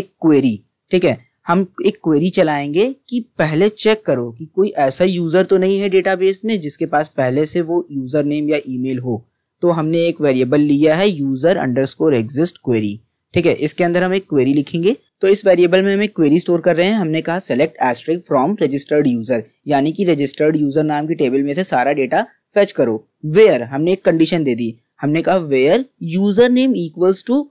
A: एक क्वेरी ठीक है हम एक क्वेरी चलाएंगे कि पहले चेक करो कि कोई ऐसा यूज़र तो नहीं है डेटाबेस में जिसके पास पहले से वो यूज़र नेम या ईमेल हो तो हमने एक वेरिएबल लिया है user underscore exist query ठीक है इसके अंदर हम एक क्वेरी लिखेंगे तो इस वेरिएबल में हम एक क्वेरी स्टोर कर रहे हैं हमने कहा select asterisk from registered user यानी कि रजिस्टर्ड यूज़र नाम की टेबल में से सारा डेटा फेच करो वेयर हमने एक कंडीशन दे दी हमने कहा where user name equals to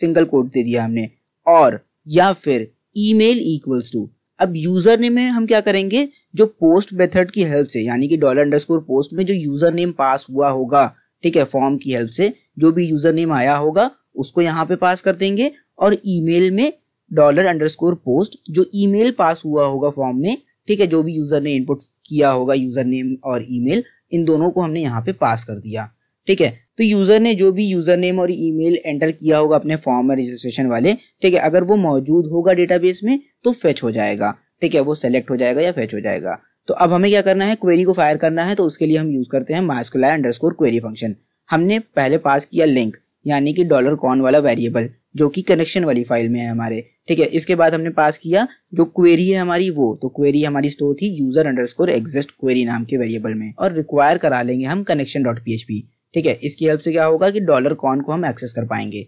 A: single quote दे दिया हमने और या फिर ईमेल इक्वल्स टू अब यूजर नेम में हम क्या करेंगे जो पोस्ट मेथड की हेल्प से यानी कि डॉलर अंडरस्कोर पोस्ट में जो यूजर नेम पास हुआ होगा ठीक है फॉर्म की हेल्प से जो भी यूजर नेम आया होगा उसको यहाँ पे पास कर देंगे और ईमेल में डॉलर अंडरस्कोर पोस्ट जो ईमेल पास हुआ होगा फॉर्म में ठीक है जो भी यूजर ने इनपुट किया होगा यूजर नेम और ईमेल इन दोनों को हमने यहाँ पे पास कर दिया ठीक है तो यूजर ने जो भी यूजर नेम और ईमेल एंटर किया होगा अपने फॉर्म में रजिस्ट्रेशन वाले ठीक है अगर वो मौजूद होगा डेटाबेस में तो फेच हो जाएगा ठीक है वो सेलेक्ट हो जाएगा या फेच हो जाएगा तो अब हमें क्या करना है क्वेरी को फायर करना है तो उसके लिए हम यूज करते हैं mysqli under score query function हमने पहले पास किया लिंक यानी कि डॉलर कॉन वाला वेरिएबल जो कि कनेक्शन वाली फाइल में है हमारे ठीक है इसके बाद हमने पास किया जो क्वेरी है हमारी वो तो क्वेरी हमारी स्टोर थी user underscore exist query नाम के वेरिएबल में और रिक्वायर करा लेंगे हम connection dot P H P ठीक है इसकी हेल्प से क्या होगा कि डॉलर कॉन को हम एक्सेस कर पाएंगे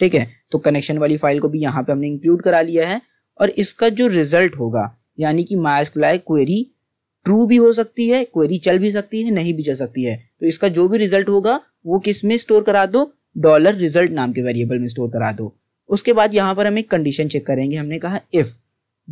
A: ठीक है तो कनेक्शन वाली फाइल को भी यहाँ पे हमने इंक्लूड करा लिया है और इसका जो रिजल्ट होगा यानी कि माइस्कुलाई क्वेरी ट्रू भी हो सकती है क्वेरी चल भी सकती है नहीं भी चल सकती है तो इसका जो भी रिजल्ट होगा वो किस में स्टोर करा दो डॉलर रिजल्ट नाम के वेरिएबल में स्टोर करा दो उसके बाद यहाँ पर हम एक कंडीशन चेक करेंगे हमने कहा इफ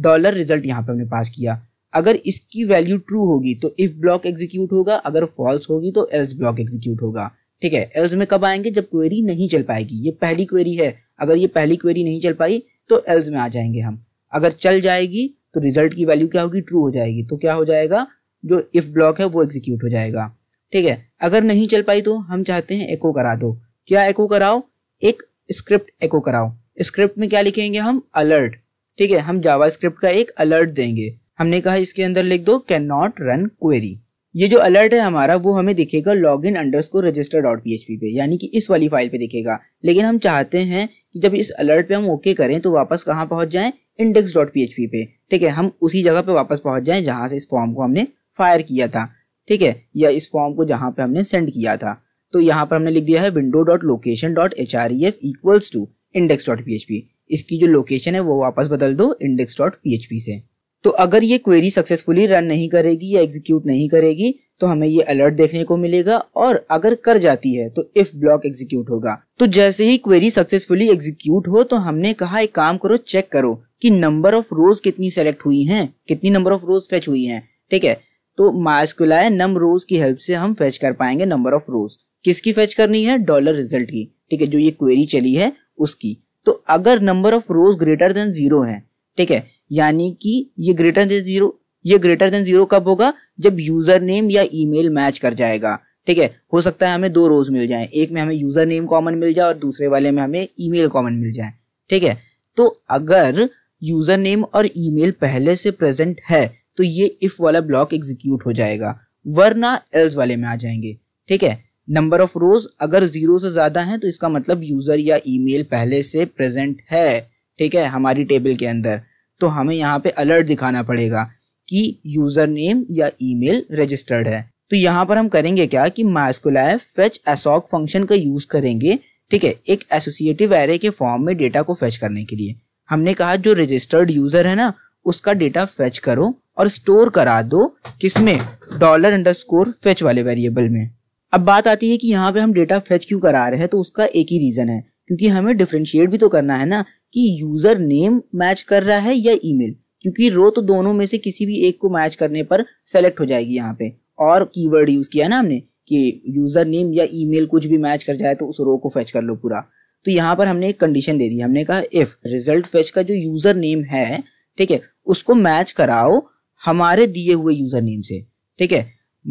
A: डॉलर रिजल्ट यहाँ पर हमने पास किया अगर इसकी वैल्यू ट्रू होगी तो इफ ब्लॉक एग्जीक्यूट होगा अगर फॉल्स होगी तो एल्स ब्लॉक एग्जीक्यूट होगा ठीक है एल्स में कब आएंगे जब क्वेरी नहीं चल पाएगी ये पहली क्वेरी है अगर ये पहली क्वेरी नहीं चल पाई तो एल्स में आ जाएंगे हम अगर चल जाएगी तो रिजल्ट की वैल्यू क्या होगी ट्रू हो जाएगी तो क्या हो जाएगा जो इफ ब्लॉक है वो एग्जीक्यूट हो जाएगा ठीक है अगर नहीं चल पाई तो हम चाहते हैं एको करा दो क्या एको कराओ एक स्क्रिप्ट एको कराओ स्क्रिप्ट में क्या लिखेंगे हम अलर्ट ठीक है हम जावा स्क्रिप्ट का एक अलर्ट देंगे हमने कहा इसके अंदर लिख दो कैन नॉट रन क्वेरी ये जो अलर्ट है हमारा वो हमें दिखेगा log in under score register dot P H P पे यानी कि इस वाली फाइल पे दिखेगा लेकिन हम चाहते हैं कि जब इस अलर्ट पे हम ओके करें तो वापस कहाँ पहुंच जाएं index dot P H P पे ठीक है हम उसी जगह पे वापस पहुंच जाएं जहां से इस फॉर्म को हमने फायर किया था ठीक है या इस फॉर्म को जहां पे हमने सेंड किया था तो यहाँ पर हमने लिख दिया है window dot location dot H R E F equals to index dot P H P इसकी जो लोकेशन है वो वापस बदल दो index dot P H P से तो अगर ये क्वेरी सक्सेसफुली रन नहीं करेगी या एग्जीक्यूट नहीं करेगी तो हमें ये अलर्ट देखने को मिलेगा और अगर कर जाती है तो इफ ब्लॉक एग्जीक्यूट होगा तो जैसे ही क्वेरी सक्सेसफुली एग्जीक्यूट हो तो हमने कहा एक काम करो चेक करो कि नंबर ऑफ रोज कितनी सेलेक्ट हुई हैं कितनी नंबर ऑफ रोज फेच हुई हैं ठीक है तो मास्कुलाय नम रोज की हेल्प से हम फेच कर पाएंगे नंबर ऑफ रोज किसकी फेच करनी है डॉलर रिजल्ट की ठीक है जो ये क्वेरी चली है उसकी तो अगर number of rows greater than zero है ठीक है यानी कि ये ग्रेटर देन जीरो ये ग्रेटर देन जीरो कब होगा जब यूजर नेम या ईमेल मैच कर जाएगा ठीक है हो सकता है हमें दो रोज मिल जाए एक में हमें यूजर नेम कॉमन मिल जाए और दूसरे वाले में हमें ईमेल कॉमन मिल जाए ठीक है तो अगर यूजर नेम और ईमेल पहले से प्रेजेंट है तो ये इफ वाला ब्लॉक एग्जीक्यूट हो जाएगा वरना एल्स वाले में आ जाएंगे ठीक है नंबर ऑफ रोज अगर जीरो से ज्यादा है तो इसका मतलब यूजर या ईमेल पहले से प्रेजेंट है ठीक है हमारी टेबल के अंदर तो हमें यहाँ पे अलर्ट दिखाना पड़ेगा कि यूज़र नेम या ईमेल रजिस्टर्ड है तो यहाँ पर हम करेंगे क्या कि मास्कुलाय फेच एसॉक फंक्शन का यूज़ करेंगे ठीक है एक एसोसिएटिव एरे के फॉर्म में डेटा को फेच करने के लिए हमने कहा जो रजिस्टर्ड यूज़र है ना उसका डेटा फेच करो और स्टोर करा दो किसमें डॉलर अंडर स्कोर फेच वाले वेरिएबल में अब बात आती है कि यहाँ पे हम डेटा फेच क्यों करा रहे हैं तो उसका एक ही रीज़न है क्योंकि हमें डिफ्रेंशिएट भी तो करना है ना कि यूजर नेम मैच कर रहा है या ईमेल क्योंकि रो तो दोनों में से किसी भी एक को मैच करने पर सेलेक्ट हो जाएगी यहाँ पे और कीवर्ड यूज किया ना हमने कि यूजर नेम या ईमेल कुछ भी मैच कर जाए तो उस रो को फैच कर लो पूरा तो यहाँ पर हमने एक कंडीशन दे दी हमने कहा इफ रिजल्ट फैच का जो यूजर नेम है ठीक है उसको मैच कराओ हमारे दिए हुए यूजर नेम से ठीक है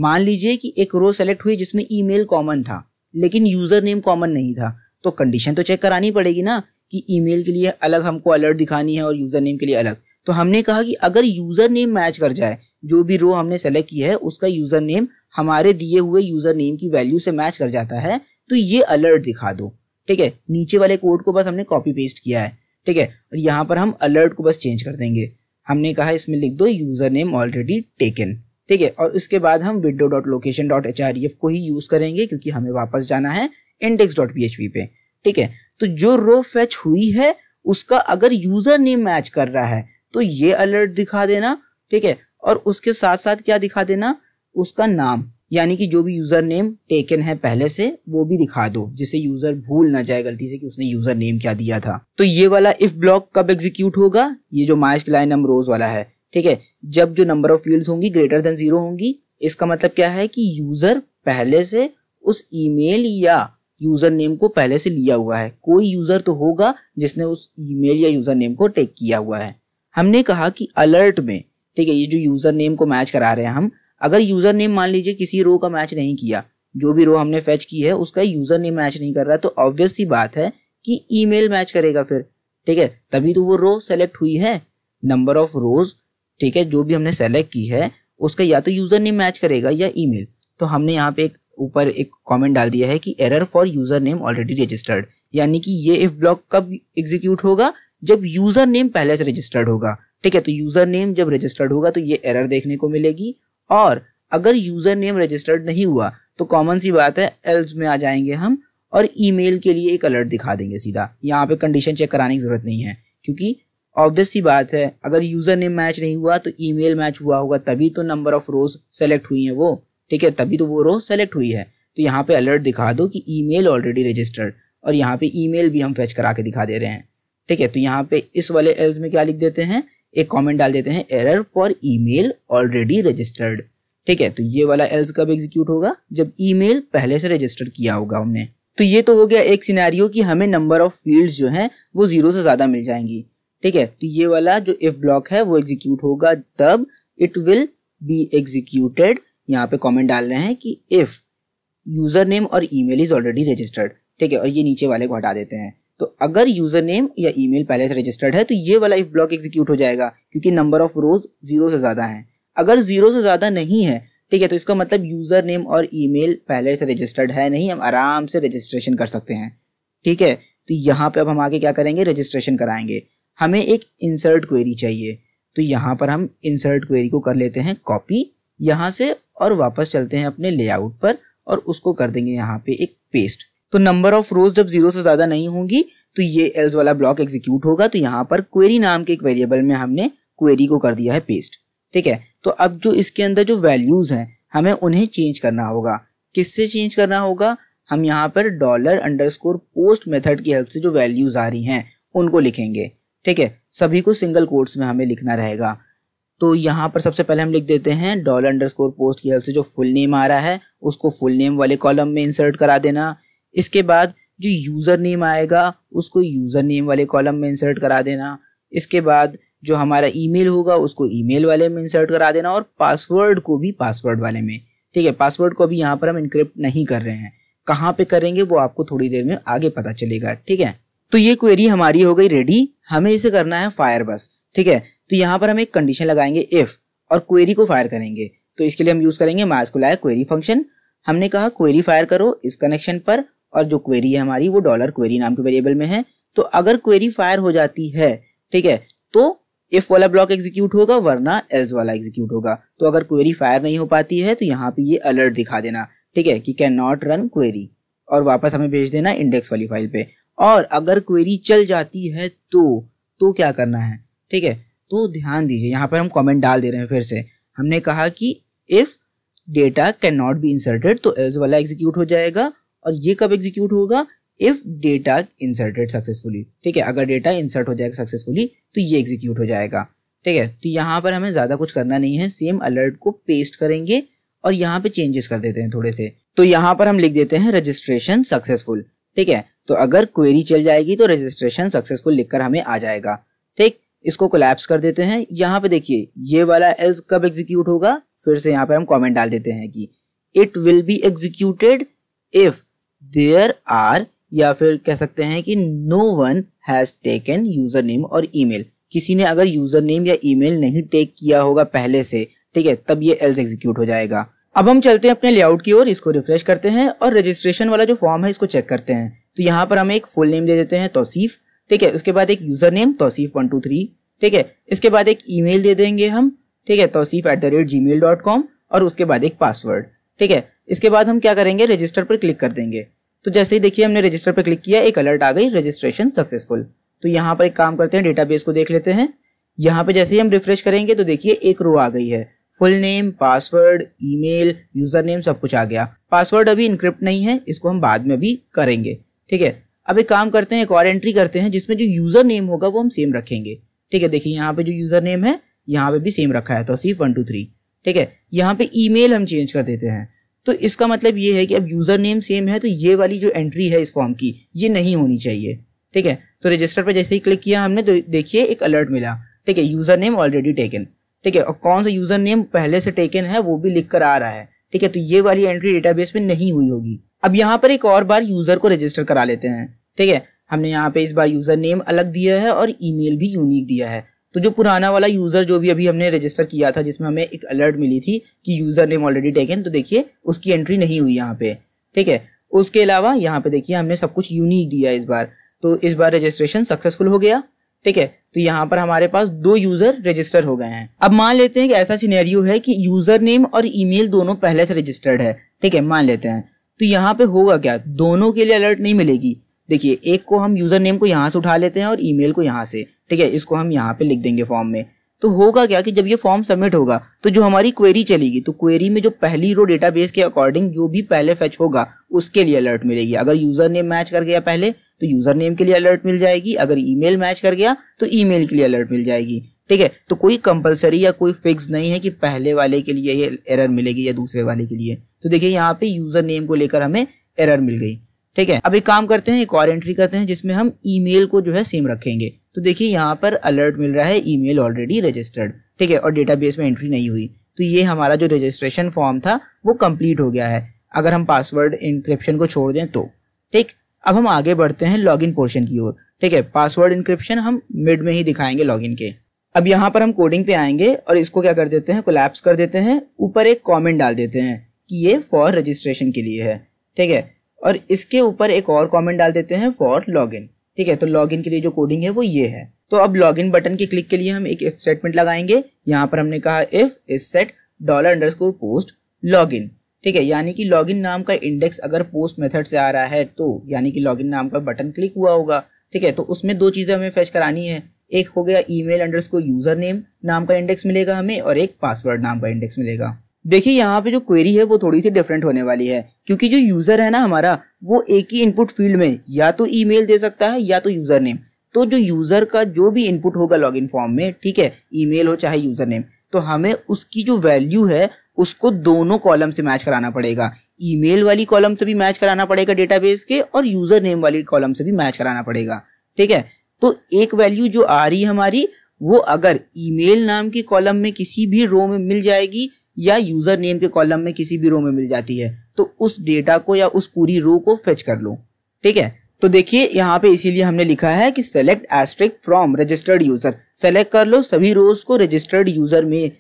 A: मान लीजिए कि एक रो सेलेक्ट हुई जिसमें ईमेल कॉमन था लेकिन यूजर नेम कॉमन नहीं था तो कंडीशन तो चेक करानी पड़ेगी ना कि ईमेल के लिए अलग हमको अलर्ट दिखानी है और यूज़र नेम के लिए अलग तो हमने कहा कि अगर यूज़र नेम मैच कर जाए जो भी रो हमने सेलेक्ट की है उसका यूज़र नेम हमारे दिए हुए यूज़र नेम की वैल्यू से मैच कर जाता है तो ये अलर्ट दिखा दो ठीक है नीचे वाले कोड को बस हमने कॉपी पेस्ट किया है ठीक है और यहाँ पर हम अलर्ट को बस चेंज कर देंगे हमने कहा इसमें लिख दो यूज़र नेम ऑलरेडी टेकन ठीक है और इसके बाद हम window dot location dot H R E F को ही यूज़ करेंगे क्योंकि हमें वापस जाना है इंडेक्स डॉट पी पे ठीक है तो जो रो फैच हुई है उसका अगर यूजर नेम मैच कर रहा है तो ये अलर्ट दिखा देना ठीक है और उसके साथ साथ क्या दिखा देना उसका नाम यानी कि जो भी यूजर नेम टेकन है पहले से वो भी दिखा दो जिससे यूजर भूल ना जाए गलती से कि उसने यूजर नेम क्या दिया था तो ये वाला इफ ब्लॉक कब एग्जीक्यूट होगा ये जो माइस लाइन नम रोज वाला है ठीक है जब जो नंबर ऑफ फील्ड होंगी ग्रेटर देन जीरो होंगी इसका मतलब क्या है कि यूजर पहले से उस ईमेल या यूजर नेम को पहले से लिया हुआ है कोई यूजर तो होगा जिसने उस ईमेल या यूजर नेम को टेक किया हुआ है हमने कहा कि अलर्ट में ठीक है ये जो यूजर नेम को मैच करा रहे हैं हम अगर यूजर नेम मान लीजिए किसी रो का मैच नहीं किया जो भी रो हमने फैच की है उसका यूजर नेम मैच नहीं कर रहा तो ऑब्वियस सी बात है कि ईमेल मैच करेगा फिर ठीक है तभी तो वो रो सेलेक्ट हुई है नंबर ऑफ रोज ठीक है जो भी हमने सेलेक्ट की है उसका या तो यूजर नेम मैच करेगा या ईमेल तो हमने यहाँ पे एक ऊपर एक कमेंट डाल दिया है कि error for user name already registered यानी कि ये इफ ब्लॉक कब एग्जीक्यूट होगा जब यूजर नेम पहले से रजिस्टर्ड होगा ठीक है तो यूजर नेम जब रजिस्टर्ड होगा तो ये एरर देखने को मिलेगी और अगर यूजर नेम रजिस्टर्ड नहीं हुआ तो कॉमन सी बात है एल्स में आ जाएंगे हम और ईमेल के लिए एक अलर्ट दिखा देंगे सीधा यहाँ पे कंडीशन चेक कराने की जरूरत नहीं है क्योंकि ऑब्वियस सी बात है अगर यूजर नेम मैच नहीं हुआ तो ईमेल मैच हुआ होगा तभी तो नंबर ऑफ रोज सेलेक्ट हुई है वो ठीक है तभी तो वो रो सेलेक्ट हुई है तो यहाँ पे अलर्ट दिखा दो कि ईमेल ऑलरेडी रजिस्टर्ड और यहाँ पे ईमेल भी हम फेच करा के दिखा दे रहे हैं ठीक है तो यहाँ पे इस वाले एल्स में क्या लिख देते हैं एक कमेंट डाल देते हैं error for email already registered ठीक है तो ये वाला एल्स कब एग्जीक्यूट होगा जब ईमेल पहले से रजिस्टर किया होगा हमने तो ये तो हो गया एक सिनेरियो कि हमें नंबर ऑफ फील्ड्स जो हैं वो जीरो से ज़्यादा मिल जाएंगी ठीक है तो ये वाला जो इफ ब्लॉक है वो एग्जीक्यूट होगा तब इट विल बी एग्जीक्यूटेड यहाँ पे कमेंट डाल रहे हैं कि इफ़ यूज़र नेम और ईमेल इज़ ऑलरेडी रजिस्टर्ड ठीक है और ये नीचे वाले को हटा देते हैं तो अगर यूज़र नेम या ईमेल पहले से रजिस्टर्ड है तो ये वाला इफ़ ब्लॉक एग्जीक्यूट हो जाएगा क्योंकि नंबर ऑफ़ रोज़ ज़ीरो से ज़्यादा हैं अगर ज़ीरो से ज़्यादा नहीं है ठीक है तो इसका मतलब यूज़र नेम और ईमेल पहले से रजिस्टर्ड है नहीं हम आराम से रजिस्ट्रेशन कर सकते हैं ठीक है तो यहाँ पर अब हम आगे क्या करेंगे रजिस्ट्रेशन कराएंगे हमें एक इंसर्ट क्वेरी चाहिए तो यहाँ पर हम इंसर्ट क्वेरी को कर लेते हैं कॉपी यहाँ से और वापस चलते हैं अपने लेआउट पर और उसको कर देंगे यहाँ पे एक पेस्ट तो नंबर ऑफ रोज जब जीरो से ज्यादा नहीं होंगी तो ये एल्स वाला ब्लॉक एग्जीक्यूट होगा तो यहाँ पर क्वेरी नाम के एक वेरिएबल में हमने क्वेरी को कर दिया है पेस्ट ठीक है तो अब जो इसके अंदर जो वैल्यूज हैं हमें उन्हें चेंज करना होगा किससे चेंज करना होगा हम यहाँ पर dollar under score post method की हेल्प से जो वैल्यूज आ रही हैं उनको लिखेंगे ठीक है सभी को सिंगल कोर्ट्स में हमें लिखना रहेगा तो यहाँ पर सबसे पहले हम लिख देते हैं डॉलर अंडर स्कोर पोस्ट की हेल्प से जो फुल नेम आ रहा है उसको फुल नेम वाले कॉलम में इंसर्ट करा देना इसके बाद जो यूज़र नेम आएगा उसको यूज़र नेम वाले कॉलम में इंसर्ट करा देना इसके बाद जो हमारा ईमेल होगा उसको ईमेल वाले में इंसर्ट करा देना और पासवर्ड को भी पासवर्ड वाले में ठीक है पासवर्ड को अभी यहाँ पर हम इनक्रिप्ट नहीं कर रहे हैं कहाँ पे करेंगे वो आपको थोड़ी देर में आगे पता चलेगा ठीक है तो ये क्वेरी हमारी हो गई रेडी हमें इसे करना है फायर बस ठीक है तो यहाँ पर हम एक कंडीशन लगाएंगे इफ और क्वेरी को फायर करेंगे तो इसके लिए हम यूज करेंगे मास्कुलाय क्वेरी फंक्शन हमने कहा क्वेरी फायर करो इस कनेक्शन पर और जो क्वेरी है हमारी वो डॉलर क्वेरी नाम के वेरिएबल में है तो अगर क्वेरी फायर हो जाती है ठीक है तो इफ वाला ब्लॉक एग्जीक्यूट होगा वरना एल्स वाला एग्जीक्यूट होगा तो अगर क्वेरी फायर नहीं हो पाती है तो यहाँ पे ये अलर्ट दिखा देना ठीक है कि कैन नॉट रन क्वेरी और वापस हमें भेज देना इंडेक्स वाली फाइल पे और अगर क्वेरी चल जाती है तो तो क्या करना है ठीक है तो ध्यान दीजिए यहाँ पर हम कमेंट डाल दे रहे हैं फिर से हमने कहा कि if data can not be inserted तो एल्स वाला एग्जीक्यूट हो जाएगा और ये कब एग्जीक्यूट होगा इफ़ डेटा इंसर्टेड सक्सेसफुली ठीक है अगर डेटा इंसर्ट हो जाएगा सक्सेसफुली तो ये एग्जीक्यूट हो जाएगा ठीक है तो यहाँ पर हमें ज़्यादा कुछ करना नहीं है सेम अलर्ट को पेस्ट करेंगे और यहाँ पे चेंजेस कर देते हैं थोड़े से तो यहाँ पर हम लिख देते हैं रजिस्ट्रेशन सक्सेसफुल ठीक है तो अगर क्वेरी चल जाएगी तो रजिस्ट्रेशन सक्सेसफुल लिखकर हमें आ जाएगा ठीक इसको कोलैप्स कर देते हैं यहाँ पे देखिए ये वाला एल्स कब एग्जीक्यूट होगा फिर से यहाँ पे हम कमेंट डाल देते हैं कि it will be executed if there are या फिर कह सकते हैं कि no one has taken user name और ईमेल किसी ने अगर यूजर नेम या ईमेल नहीं टेक किया होगा पहले से ठीक है तब ये एल्स एग्जीक्यूट हो जाएगा अब हम चलते हैं अपने लेआउट की ओर इसको रिफ्रेश करते हैं और रजिस्ट्रेशन वाला जो फॉर्म है इसको चेक करते हैं तो यहाँ पर हम एक फुल नेम दे देते हैं तोसीफ ठीक है उसके बाद एक user name Tauseef one two three ठीक है इसके बाद एक ईमेल दे देंगे हम ठीक है Tauseef at the rate Gmail dot com और उसके बाद एक पासवर्ड ठीक है इसके बाद हम क्या करेंगे रजिस्टर पर क्लिक कर देंगे तो जैसे ही देखिए हमने रजिस्टर पर क्लिक किया एक अलर्ट आ गई रजिस्ट्रेशन सक्सेसफुल तो यहाँ पर एक काम करते हैं डेटाबेस को देख लेते हैं यहाँ पे जैसे ही हम रिफ्रेश करेंगे तो देखिए एक रो आ गई है full name password email user name सब कुछ आ गया पासवर्ड अभी इंक्रिप्ट नहीं है इसको हम बाद में भी करेंगे ठीक है अब एक काम करते हैं एक और एंट्री करते हैं जिसमें जो यूजर नेम होगा वो हम सेम रखेंगे ठीक है देखिए यहाँ पे जो यूजर नेम है यहाँ पे भी सेम रखा है तो सिर्फ वन टू थ्री ठीक है यहाँ पे ईमेल हम चेंज कर देते हैं तो इसका मतलब ये है कि अब यूजर नेम सेम है तो ये वाली जो एंट्री है इस फॉर्म की ये नहीं होनी चाहिए ठीक है तो रजिस्टर पर जैसे ही क्लिक किया हमने तो देखिए एक अलर्ट मिला ठीक है यूजर नेम ऑलरेडी टेकन ठीक है और कौन सा यूजर नेम पहले से टेकन है वो भी लिख कर आ रहा है ठीक है तो ये वाली एंट्री डेटाबेस में नहीं हुई होगी अब यहाँ पर एक और बार यूजर को रजिस्टर करा लेते हैं ठीक है हमने यहाँ पे इस बार यूज़र नेम अलग दिया है और ईमेल भी यूनिक दिया है तो जो पुराना वाला यूज़र जो भी अभी हमने रजिस्टर किया था जिसमें हमें एक अलर्ट मिली थी कि यूज़र नेम ऑलरेडी टेकन तो देखिए उसकी एंट्री नहीं हुई यहाँ पे ठीक है उसके अलावा यहाँ पे देखिए हमने सब कुछ यूनिक दिया इस बार तो इस बार रजिस्ट्रेशन सक्सेसफुल हो गया ठीक है तो यहाँ पर हमारे पास दो यूजर रजिस्टर हो गए हैं अब मान लेते हैं कि ऐसा सीनेरियो है कि यूजर नेम और ईमेल दोनों पहले से रजिस्टर्ड है ठीक है मान लेते हैं तो यहाँ पे होगा क्या दोनों के लिए अलर्ट नहीं मिलेगी देखिए एक को हम यूज़र नेम को यहाँ से उठा लेते हैं और ईमेल को यहाँ से ठीक है इसको हम यहाँ पे लिख देंगे फॉर्म में तो होगा क्या कि जब ये फॉर्म सबमिट होगा तो जो हमारी क्वेरी चलेगी तो क्वेरी में जो पहली रो डेटाबेस के अकॉर्डिंग जो भी पहले फैच होगा उसके लिए अलर्ट मिलेगी अगर यूज़र नेम मैच कर गया पहले तो यूज़र नेम के लिए अलर्ट मिल जाएगी अगर ईमेल मैच कर गया तो ईमेल के लिए अलर्ट मिल जाएगी ठीक है तो कोई कंपलसरी या कोई फिक्स नहीं है कि पहले वाले के लिए ये एरर मिलेगी या दूसरे वाले के लिए तो देखिए यहाँ पे यूज़र नेम को लेकर हमें एरर मिल गई ठीक है अब एक काम करते हैं एक और एंट्री करते हैं जिसमें हम ईमेल को जो है सेम रखेंगे तो देखिए यहाँ पर अलर्ट मिल रहा है ईमेल ऑलरेडी रजिस्टर्ड ठीक है और डेटाबेस में एंट्री नहीं हुई तो ये हमारा जो रजिस्ट्रेशन फॉर्म था वो कम्प्लीट हो गया है अगर हम पासवर्ड इंक्रिप्शन को छोड़ दें तो ठीक अब हम आगे बढ़ते हैं लॉगिन पोर्शन की ओर ठीक है पासवर्ड इंक्रिप्शन हम मिड में ही दिखाएंगे लॉगिन के अब यहाँ पर हम कोडिंग पे आएंगे और इसको क्या कर देते हैं कोलैप्स कर देते हैं ऊपर एक कमेंट डाल देते हैं कि ये फॉर रजिस्ट्रेशन के लिए है ठीक है और इसके ऊपर एक और कमेंट डाल देते हैं फॉर लॉगिन ठीक है तो लॉगिन के लिए जो कोडिंग है वो ये है तो अब लॉगिन बटन के क्लिक के लिए हम एक इफ स्टेटमेंट लगाएंगे यहाँ पर हमने कहा if is set dollar under score post log in ठीक है यानी कि लॉगिन नाम का इंडेक्स अगर पोस्ट मेथड से आ रहा है तो यानी कि लॉगिन नाम का बटन क्लिक हुआ होगा ठीक है तो उसमें दो चीज़ें हमें फैच करानी है एक हो गया email under score user name नाम का इंडेक्स मिलेगा हमें और एक पासवर्ड नाम का इंडेक्स मिलेगा देखिए यहाँ पे जो क्वेरी है वो थोड़ी सी डिफरेंट होने वाली है क्योंकि जो यूज़र है ना हमारा वो एक ही इनपुट फील्ड में या तो ईमेल दे सकता है या तो यूज़र नेम तो जो यूज़र का जो भी इनपुट होगा लॉगिन फॉर्म में ठीक है ईमेल हो चाहे यूज़र नेम तो हमें उसकी जो वैल्यू है उसको दोनों कॉलम से मैच कराना पड़ेगा ईमेल वाली कॉलम से भी मैच कराना पड़ेगा डेटाबेस के और यूज़र नेम वाली कॉलम से भी मैच कराना पड़ेगा ठीक है तो एक वैल्यू जो आ रही है हमारी वो अगर ईमेल नाम के कॉलम में किसी भी रो में मिल जाएगी या यूजर नेम के कॉलम में किसी भी रो में मिल जाती है तो उस डेटा को या उस पूरी रो को फेच कर लो ठीक है तो देखिए यहाँ पे इसीलिए हमने लिखा है कि select asterisk from registered user select कर लो सभी रोज को रजिस्टर्ड यूजर में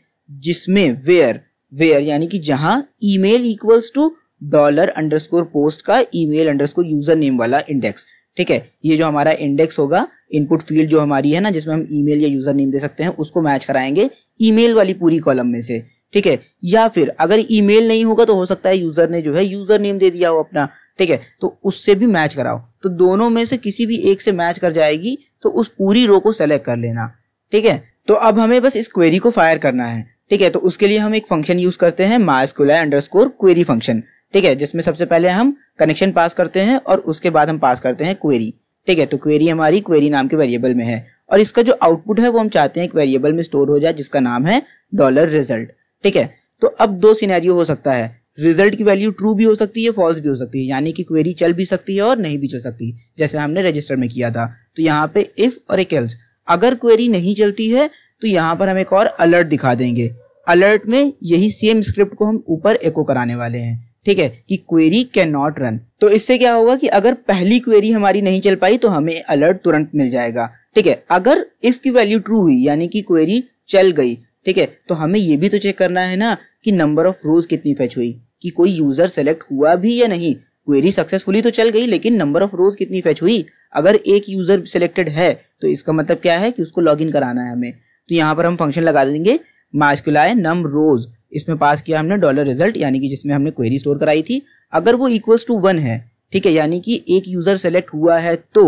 A: जिसमें वेयर वेयर यानी कि जहां email equals to dollar underscore post का ईमेल अंडरस्कोर यूजर नेम वाला इंडेक्स ठीक है ये जो हमारा इंडेक्स होगा इनपुट फील्ड जो हमारी है ना जिसमें हम ईमेल या यूजर नेम दे सकते हैं उसको मैच कराएंगे ईमेल वाली पूरी कॉलम में से ठीक है या फिर अगर ईमेल नहीं होगा तो हो सकता है यूजर ने जो है यूजर नेम दे दिया हो अपना ठीक है तो उससे भी मैच कराओ तो दोनों में से किसी भी एक से मैच कर जाएगी तो उस पूरी रो को सेलेक्ट कर लेना ठीक है तो अब हमें बस इस क्वेरी को फायर करना है ठीक है तो उसके लिए हम एक फंक्शन यूज करते हैं mysqli under score query function ठीक है जिसमें सबसे पहले हम कनेक्शन पास करते हैं और उसके बाद हम पास करते हैं क्वेरी ठीक है तो क्वेरी हमारी क्वेरी नाम के वेरिएबल में है और इसका जो आउटपुट है वो हम चाहते हैं एक वेरिएबल में स्टोर हो जाए जिसका नाम है डॉलर रिजल्ट ठीक है तो अब दो सिनेरियो हो सकता है रिजल्ट की वैल्यू ट्रू भी हो सकती है फॉल्स भी हो सकती है यानी कि क्वेरी चल भी सकती है और नहीं भी चल सकती जैसे हमने रजिस्टर में किया था तो यहाँ पे इफ और एक एल्स अगर क्वेरी नहीं चलती है तो यहाँ पर हम एक और अलर्ट दिखा देंगे अलर्ट में यही सेम स्क्रिप्ट को हम ऊपर एको कराने वाले हैं ठीक है कि क्वेरी कैन नॉट रन तो इससे क्या होगा कि अगर पहली क्वेरी हमारी नहीं चल पाई तो हमें अलर्ट तुरंत मिल जाएगा ठीक है अगर इफ की वैल्यू ट्रू हुई यानी कि क्वेरी चल गई ठीक है तो हमें ये भी तो चेक करना है ना कि नंबर ऑफ रोज कितनी फेच हुई कि कोई यूजर सेलेक्ट हुआ भी या नहीं क्वेरी सक्सेसफुली तो चल गई लेकिन नंबर ऑफ रोज कितनी फेच हुई अगर एक यूजर सिलेक्टेड है तो इसका मतलब क्या है कि उसको लॉग इन कराना है हमें तो यहाँ पर हम फंक्शन लगा देंगे माइस्कुलाए नम रोज इसमें पास किया हमने डॉलर रिजल्ट यानी कि जिसमें हमने क्वेरी स्टोर कराई थी अगर वो इक्वल्स टू वन है ठीक है यानी कि एक यूजर सेलेक्ट हुआ है तो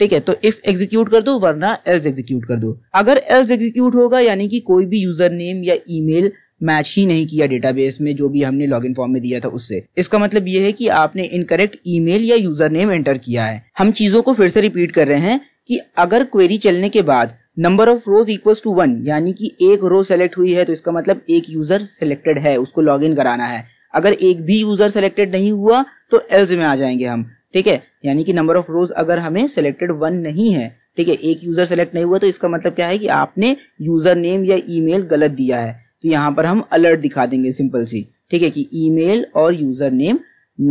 A: ठीक है तो इफ एग्जीक्यूट कर दो वरना एल्स एग्जीक्यूट कर दो अगर एल्स एग्जीक्यूट होगा यानी कि कोई भी यूजर नेम या ईमेल मैच ही नहीं किया डेटाबेस में जो भी हमने लॉगिन फॉर्म में दिया था उससे इसका मतलब यह है कि आपने इनकरेक्ट ईमेल या यूजर नेम एंटर किया है हम चीजों को फिर से रिपीट कर रहे हैं कि अगर क्वेरी चलने के बाद number of rows equals to one यानी कि एक रो सेलेक्ट हुई है तो इसका मतलब एक यूजर सेलेक्टेड है उसको लॉग कराना है अगर एक भी यूजर सेलेक्टेड नहीं हुआ तो एल्ज में आ जाएंगे हम ठीक है यानी कि नंबर ऑफ रोज अगर हमें सिलेक्टेड वन नहीं है ठीक है एक यूजर सेलेक्ट नहीं हुआ तो इसका मतलब क्या है कि आपने यूजर नेम या ईमेल गलत दिया है तो यहाँ पर हम अलर्ट दिखा देंगे सिंपल सी ठीक है कि ईमेल और यूजर नेम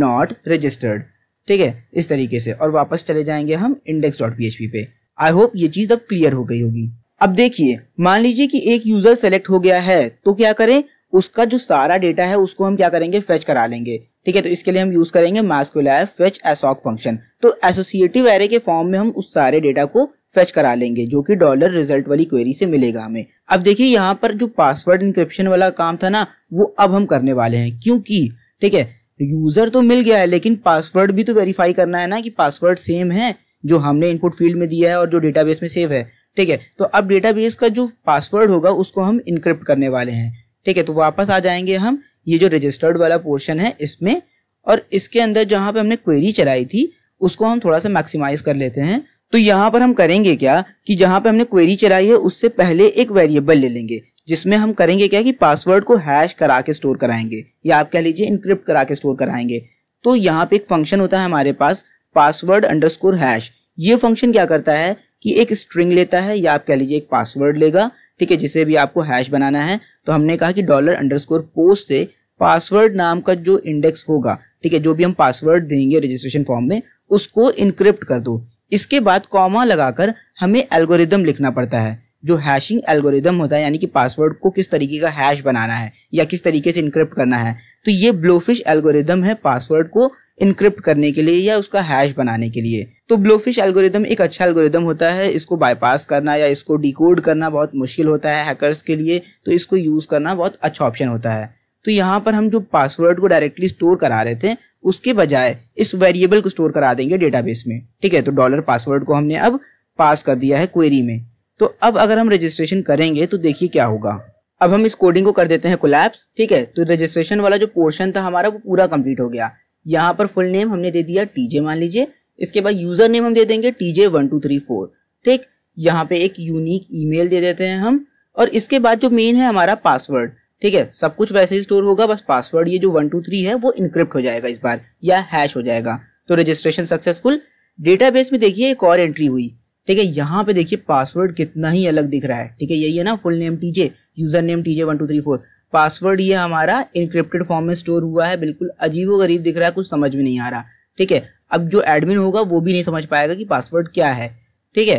A: नॉट रजिस्टर्ड ठीक है इस तरीके से और वापस चले जाएंगे हम इंडेक्स डॉट पी पे आई होप ये चीज अब क्लियर हो गई होगी अब देखिए मान लीजिए कि एक यूजर सेलेक्ट हो गया है तो क्या करें उसका जो सारा डेटा है उसको हम क्या करेंगे फेच करा लेंगे ठीक है तो इसके लिए हम यूज करेंगे मैस्कुलर फेच एसॉक फंक्शन तो एसोसिएटिव एरे के फॉर्म में हम उस सारे डेटा को फेच करा लेंगे जो कि डॉलर रिजल्ट वाली क्वेरी से मिलेगा हमें अब देखिए यहाँ पर जो पासवर्ड इंक्रिप्शन वाला काम था ना वो अब हम करने वाले हैं क्योंकि ठीक है यूजर तो मिल गया है लेकिन पासवर्ड भी तो वेरीफाई करना है ना कि पासवर्ड सेम है जो हमने इनपुट फील्ड में दिया है और जो डेटाबेस में सेव है ठीक है तो अब डेटाबेस का जो पासवर्ड होगा उसको हम इनक्रिप्ट करने वाले हैं ठीक है तो वापस आ जाएंगे हम ये जो रजिस्टर्ड वाला पोर्शन है इसमें और इसके अंदर जहाँ पे हमने क्वेरी चलाई थी उसको हम थोड़ा सा मैक्सिमाइज कर लेते हैं तो यहाँ पर हम करेंगे क्या कि जहाँ पे हमने क्वेरी चलाई है उससे पहले एक वेरिएबल ले लेंगे जिसमें हम करेंगे क्या कि पासवर्ड को हैश करा के स्टोर कराएंगे या आप कह लीजिए इनक्रिप्ट करा के स्टोर कराएंगे तो यहाँ पे एक फंक्शन होता है हमारे पास पासवर्ड अंडर हैश ये फंक्शन क्या करता है कि एक स्ट्रिंग लेता है या आप कह लीजिए एक पासवर्ड लेगा ठीक है जिसे भी आपको हैश बनाना है तो हमने कहा कि डॉलर अंडरस्कोर पोस्ट से पासवर्ड नाम का जो इंडेक्स होगा ठीक है जो भी हम पासवर्ड देंगे रजिस्ट्रेशन फॉर्म में उसको इनक्रिप्ट कर दो इसके बाद कॉमा लगाकर हमें एल्गोरिदम लिखना पड़ता है जो हैशिंग एल्गोरिदम होता है यानी कि पासवर्ड को किस तरीके का हैश बनाना है या किस तरीके से इनक्रिप्ट करना है तो ये ब्लोफिश एल्गोरिदम है पासवर्ड को इनक्रिप्ट करने के लिए या उसका हैश बनाने के लिए तो ब्लोफिश एल्गोरिदम एक अच्छा एल्गोरिदम होता है इसको बाईपास करना या इसको डिकोड करना बहुत मुश्किल होता है हैकर्स के लिए तो इसको यूज़ करना बहुत अच्छा ऑप्शन होता है तो यहाँ पर हम जो पासवर्ड को डायरेक्टली स्टोर करा रहे थे उसके बजाय इस वेरिएबल को स्टोर करा देंगे डेटाबेस में ठीक है तो डॉलर पासवर्ड को हमने अब पास कर दिया है क्वेरी में तो अब अगर हम रजिस्ट्रेशन करेंगे तो देखिए क्या होगा अब हम इस कोडिंग को कर देते हैं कोलैप्स ठीक है तो रजिस्ट्रेशन वाला जो पोर्शन था हमारा वो पूरा कंप्लीट हो गया यहाँ पर फुल नेम हमने दे दिया टीजे मान लीजिए इसके बाद यूजर नेम हम दे देंगे TJ one two three four ठीक यहाँ पे एक यूनिक ईमेल दे देते हैं हम और इसके बाद जो मेन है हमारा पासवर्ड ठीक है सब कुछ वैसे ही स्टोर होगा बस पासवर्ड ये जो वन टू थ्री है वो इनक्रिप्ट हो जाएगा इस बार या हैश हो जाएगा तो रजिस्ट्रेशन सक्सेसफुल डेटाबेस में देखिए एक और एंट्री हुई ठीक है यहाँ पे देखिए पासवर्ड कितना ही अलग दिख रहा है ठीक है यही है ना full name TJ user name TJ one two three four password ये हमारा इनक्रिप्टेड फॉर्म में स्टोर हुआ है बिल्कुल अजीबो गरीब दिख रहा है कुछ समझ में नहीं आ रहा ठीक है अब जो एडमिन होगा वो भी नहीं समझ पाएगा कि पासवर्ड क्या है ठीक है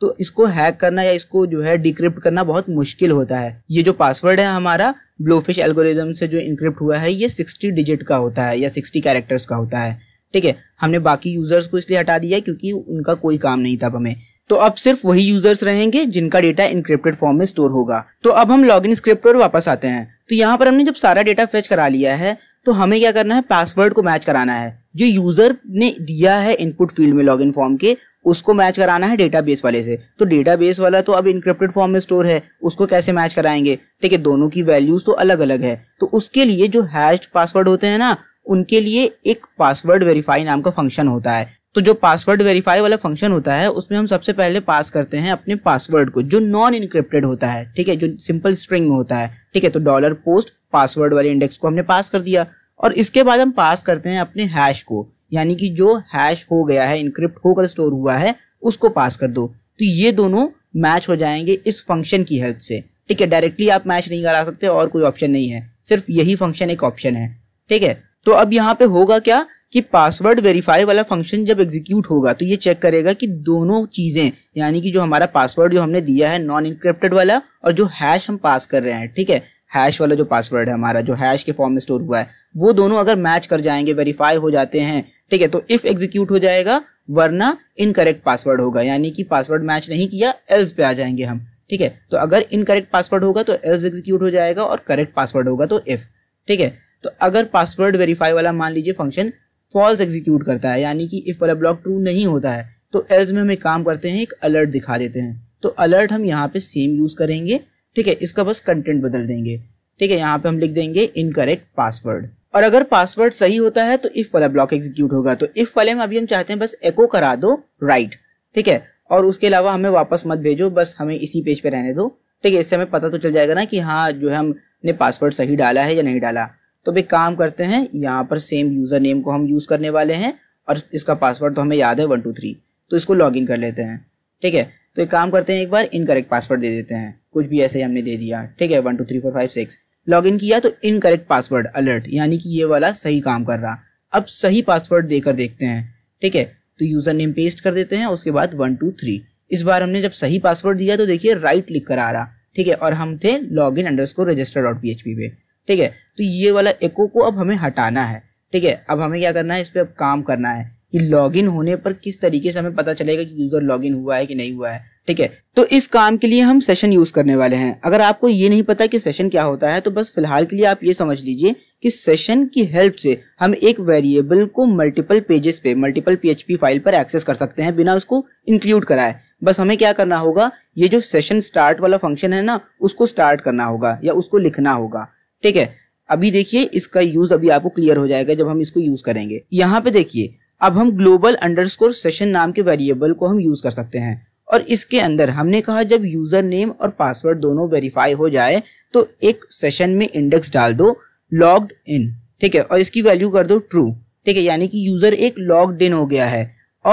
A: तो इसको हैक करना या इसको जो है डिक्रिप्ट करना बहुत मुश्किल होता है ये जो पासवर्ड है हमारा ब्लोफिश एल्गोरिज्म से जो इंक्रिप्ट हुआ है ये सिक्सटी डिजिट का होता है या सिक्सटी कैरेक्टर्स का होता है ठीक है हमने बाकी यूजर्स को इसलिए हटा दिया क्योंकि उनका कोई काम नहीं था हमें तो अब सिर्फ वही यूजर्स रहेंगे जिनका डेटा इनक्रिप्टेड फॉर्म में स्टोर होगा तो अब हम लॉग इन स्क्रिप्ट पर वापस आते हैं तो यहाँ पर हमने जब सारा डेटा फेच करा लिया है तो हमें क्या करना है पासवर्ड को मैच कराना है जो यूजर ने दिया है इनपुट फील्ड में लॉग इन फॉर्म के उसको मैच कराना है डेटाबेस वाले से तो डेटाबेस वाला तो अब इनक्रिप्टेड फॉर्म में स्टोर है उसको कैसे मैच कराएंगे ठीक है दोनों की वैल्यूज तो अलग अलग है तो उसके लिए जो हैश्ड पासवर्ड होते हैं ना उनके लिए एक पासवर्ड वेरीफाई नाम का फंक्शन होता है तो जो पासवर्ड वेरीफाई वाला फंक्शन होता है उसमें हम सबसे पहले पास करते हैं अपने पासवर्ड को जो नॉन इनक्रिप्टेड होता है ठीक है जो सिंपल स्ट्रिंग में होता है ठीक है तो डॉलर पोस्ट पासवर्ड वाले इंडेक्स को हमने पास कर दिया और इसके बाद हम पास करते हैं अपने हैश को यानी कि जो हैश हो गया है इनक्रिप्ट होकर स्टोर हुआ है उसको पास कर दो तो ये दोनों मैच हो जाएंगे इस फंक्शन की हेल्प से ठीक है डायरेक्टली आप मैच नहीं करा सकते और कोई ऑप्शन नहीं है सिर्फ यही फंक्शन एक ऑप्शन है ठीक है तो अब यहाँ पे होगा क्या कि पासवर्ड वेरीफाई वाला फंक्शन जब एग्जीक्यूट होगा तो ये चेक करेगा कि दोनों चीज़ें यानी कि जो हमारा पासवर्ड जो हमने दिया है नॉन इंक्रिप्टेड वाला और जो हैश हम पास कर रहे हैं ठीक है हैश वाला जो पासवर्ड है हमारा जो हैश के फॉर्म में स्टोर हुआ है वो दोनों अगर मैच कर जाएंगे वेरीफाई हो जाते हैं ठीक है तो इफ़ एग्जीक्यूट हो जाएगा वरना इनकरेक्ट पासवर्ड होगा यानी कि पासवर्ड मैच नहीं किया एल्स पे आ जाएंगे हम ठीक है तो अगर इनकरेक्ट पासवर्ड होगा तो एल्स एग्जीक्यूट हो जाएगा और करेक्ट पासवर्ड होगा तो इफ़ ठीक है तो अगर पासवर्ड वेरीफाई वाला मान लीजिए फंक्शन फॉल्स एग्जीक्यूट करता है यानी कि इफ़ वाला ब्लॉक ट्रू नहीं होता है तो एल्स में हम काम करते हैं एक अलर्ट दिखा देते हैं तो अलर्ट हम यहाँ पे सेम यूज़ करेंगे ठीक है इसका बस कंटेंट बदल देंगे ठीक है यहाँ पे हम लिख देंगे इनकरेक्ट पासवर्ड और अगर पासवर्ड सही होता है तो इफ़ वाला ब्लॉक एग्जीक्यूट होगा तो इफ़ वाले में अभी हम चाहते हैं बस एको करा दो राइट ठीक है और उसके अलावा हमें वापस मत भेजो बस हमें इसी पेज पे रहने दो ठीक है इससे हमें पता तो चल जाएगा ना कि हाँ जो है हमने पासवर्ड सही डाला है या नहीं डाला तो एक काम करते हैं यहाँ पर सेम यूज़र नेम को हम यूज़ करने वाले हैं और इसका पासवर्ड तो हमें याद है वन टू थ्री तो इसको लॉगिन कर लेते हैं ठीक है तो एक काम करते हैं एक बार इनकरेक्ट पासवर्ड दे देते हैं कुछ भी ऐसे ही हमने दे दिया ठीक है one two three four five six login किया तो इनकरेक्ट पासवर्ड अलर्ट यानी कि ये वाला सही काम कर रहा अब सही पासवर्ड देकर देखते हैं ठीक है तो यूज़र नेम पेस्ट कर देते हैं उसके बाद वन टू थ्री इस बार हमने जब सही पासवर्ड दिया तो देखिए राइट लिख कर आ रहा ठीक है और हम थे log in under score register dot P H P पे ठीक है तो ये वाला एको को अब हमें हटाना है ठीक है अब हमें क्या करना है इस पर अब काम करना है कि लॉगिन होने पर किस तरीके से हमें पता चलेगा कि यूज़र लॉगिन हुआ है कि नहीं हुआ है ठीक है तो इस काम के लिए हम सेशन यूज़ करने वाले हैं अगर आपको ये नहीं पता कि सेशन क्या होता है तो बस फिलहाल के लिए आप ये समझ लीजिए कि सेशन की हेल्प से हम एक वेरिएबल को मल्टीपल पेजेस पे मल्टीपल पीएचपी फाइल पर एक्सेस कर सकते हैं बिना उसको इंक्लूड कराए बस हमें क्या करना होगा ये जो सेशन स्टार्ट वाला फंक्शन है ना उसको स्टार्ट करना होगा या उसको लिखना होगा ठीक है अभी देखिए इसका यूज अभी आपको क्लियर हो जाएगा जब हम इसको यूज करेंगे यहाँ पे देखिए अब हम ग्लोबल अंडरस्कोर सेशन नाम के वेरिएबल को हम यूज कर सकते हैं और इसके अंदर हमने कहा जब यूजर नेम और पासवर्ड दोनों वेरीफाई हो जाए तो एक सेशन में इंडेक्स डाल दो लॉग्ड इन ठीक है और इसकी वैल्यू कर दो ट्रू ठीक है यानी कि यूजर एक लॉग्ड इन हो गया है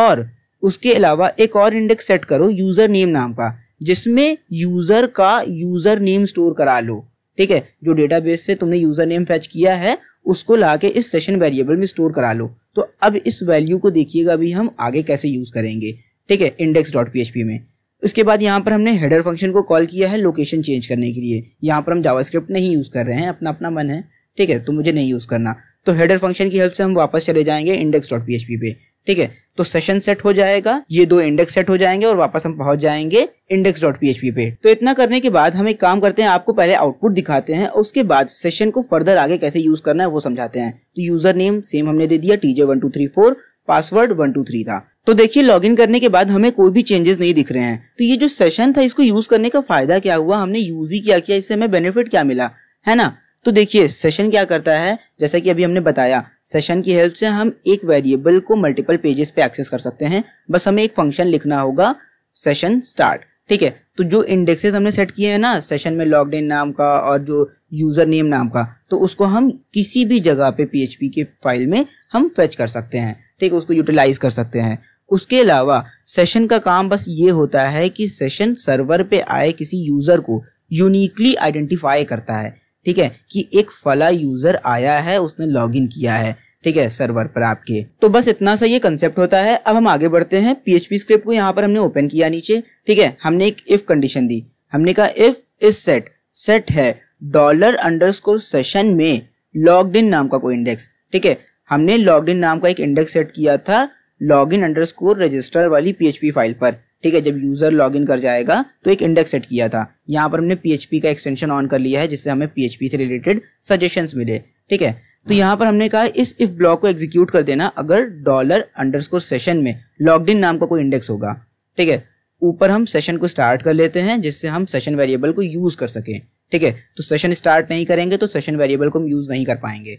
A: और उसके अलावा एक और इंडेक्स सेट करो यूजर नेम नाम का जिसमें यूजर का यूजर नेम स्टोर करा लो ठीक है जो डेटाबेस से तुमने यूजर नेम फैच किया है उसको लाके इस सेशन वेरिएबल में स्टोर करा लो तो अब इस वैल्यू को देखिएगा अभी हम आगे कैसे यूज करेंगे ठीक है इंडेक्स डॉट पी में उसके बाद यहाँ पर हमने हेडर फंक्शन को कॉल किया है लोकेशन चेंज करने के लिए यहाँ पर हम जावास्क्रिप्ट नहीं यूज़ कर रहे हैं अपना अपना मन है ठीक है तो मुझे नहीं यूज़ करना तो हेडर फंक्शन की हेल्प से हम वापस चले जाएंगे इंडेक्स डॉट पी पे ठीक है तो सेशन सेट हो जाएगा ये दो इंडेक्स सेट हो जाएंगे और वापस हम पहुंच जाएंगे इंडेक्स डॉट पी पे तो इतना करने के बाद हम एक काम करते हैं आपको पहले आउटपुट दिखाते हैं उसके बाद सेशन को फर्दर आगे कैसे यूज करना है वो समझाते हैं तो यूजर नेम सेम हमने दे दिया TJ one two three four password one two three था तो देखिए लॉगिन करने के बाद हमें कोई भी चेंजेस नहीं दिख रहे हैं तो ये जो सेशन था इसको यूज करने का फायदा क्या हुआ हमने यूज ही क्या किया इससे हमें बेनिफिट क्या मिला है ना तो देखिए सेशन क्या करता है जैसा कि अभी हमने बताया सेशन की हेल्प से हम एक वेरिएबल को मल्टीपल पेजेस पे एक्सेस कर सकते हैं बस हमें एक फंक्शन लिखना होगा सेशन स्टार्ट ठीक है तो जो इंडेक्सेस हमने सेट किए हैं ना सेशन में लॉग इन नाम का और जो यूज़र नेम नाम का तो उसको हम किसी भी जगह पे पीएचपी के फाइल में हम फेच कर सकते हैं ठीक है उसको यूटिलाइज कर सकते हैं उसके अलावा सेशन का काम बस ये होता है कि सेशन सर्वर पे आए किसी यूज़र को यूनिकली आइडेंटिफाई करता है ठीक है कि एक फला यूजर आया है उसने लॉग किया है ठीक है सर्वर पर आपके तो बस इतना सा ये कंसेप्ट होता है अब हम आगे बढ़ते हैं पीएचपी स्क्रिप्ट को यहाँ पर हमने ओपन किया नीचे ठीक है हमने एक इफ कंडीशन दी हमने कहा इफ इज सेट सेट है डॉलर अंडर सेशन में लॉग इन नाम का कोई इंडेक्स ठीक है हमने लॉग इन नाम का एक इंडेक्स सेट किया था लॉग इन अंडर रजिस्टर वाली पीएचपी फाइल पर ठीक है जब यूजर लॉगिन कर जाएगा तो एक इंडेक्स सेट किया था यहाँ पर हमने पीएचपी का एक्सटेंशन ऑन कर लिया है जिससे हमें पीएचपी से रिलेटेड सजेशन मिले ठीक है तो यहाँ पर हमने कहा इस इफ ब्लॉक को एग्जीक्यूट कर देना अगर डॉलर स्कोर सेशन में लॉकड इन नाम का कोई इंडेक्स होगा ठीक है ऊपर हम सेशन को स्टार्ट कर लेते हैं जिससे हम सेशन वेरिएबल को यूज कर सके ठीक है तो सेशन स्टार्ट नहीं करेंगे तो सेशन वेरिएबल को हम यूज नहीं कर पाएंगे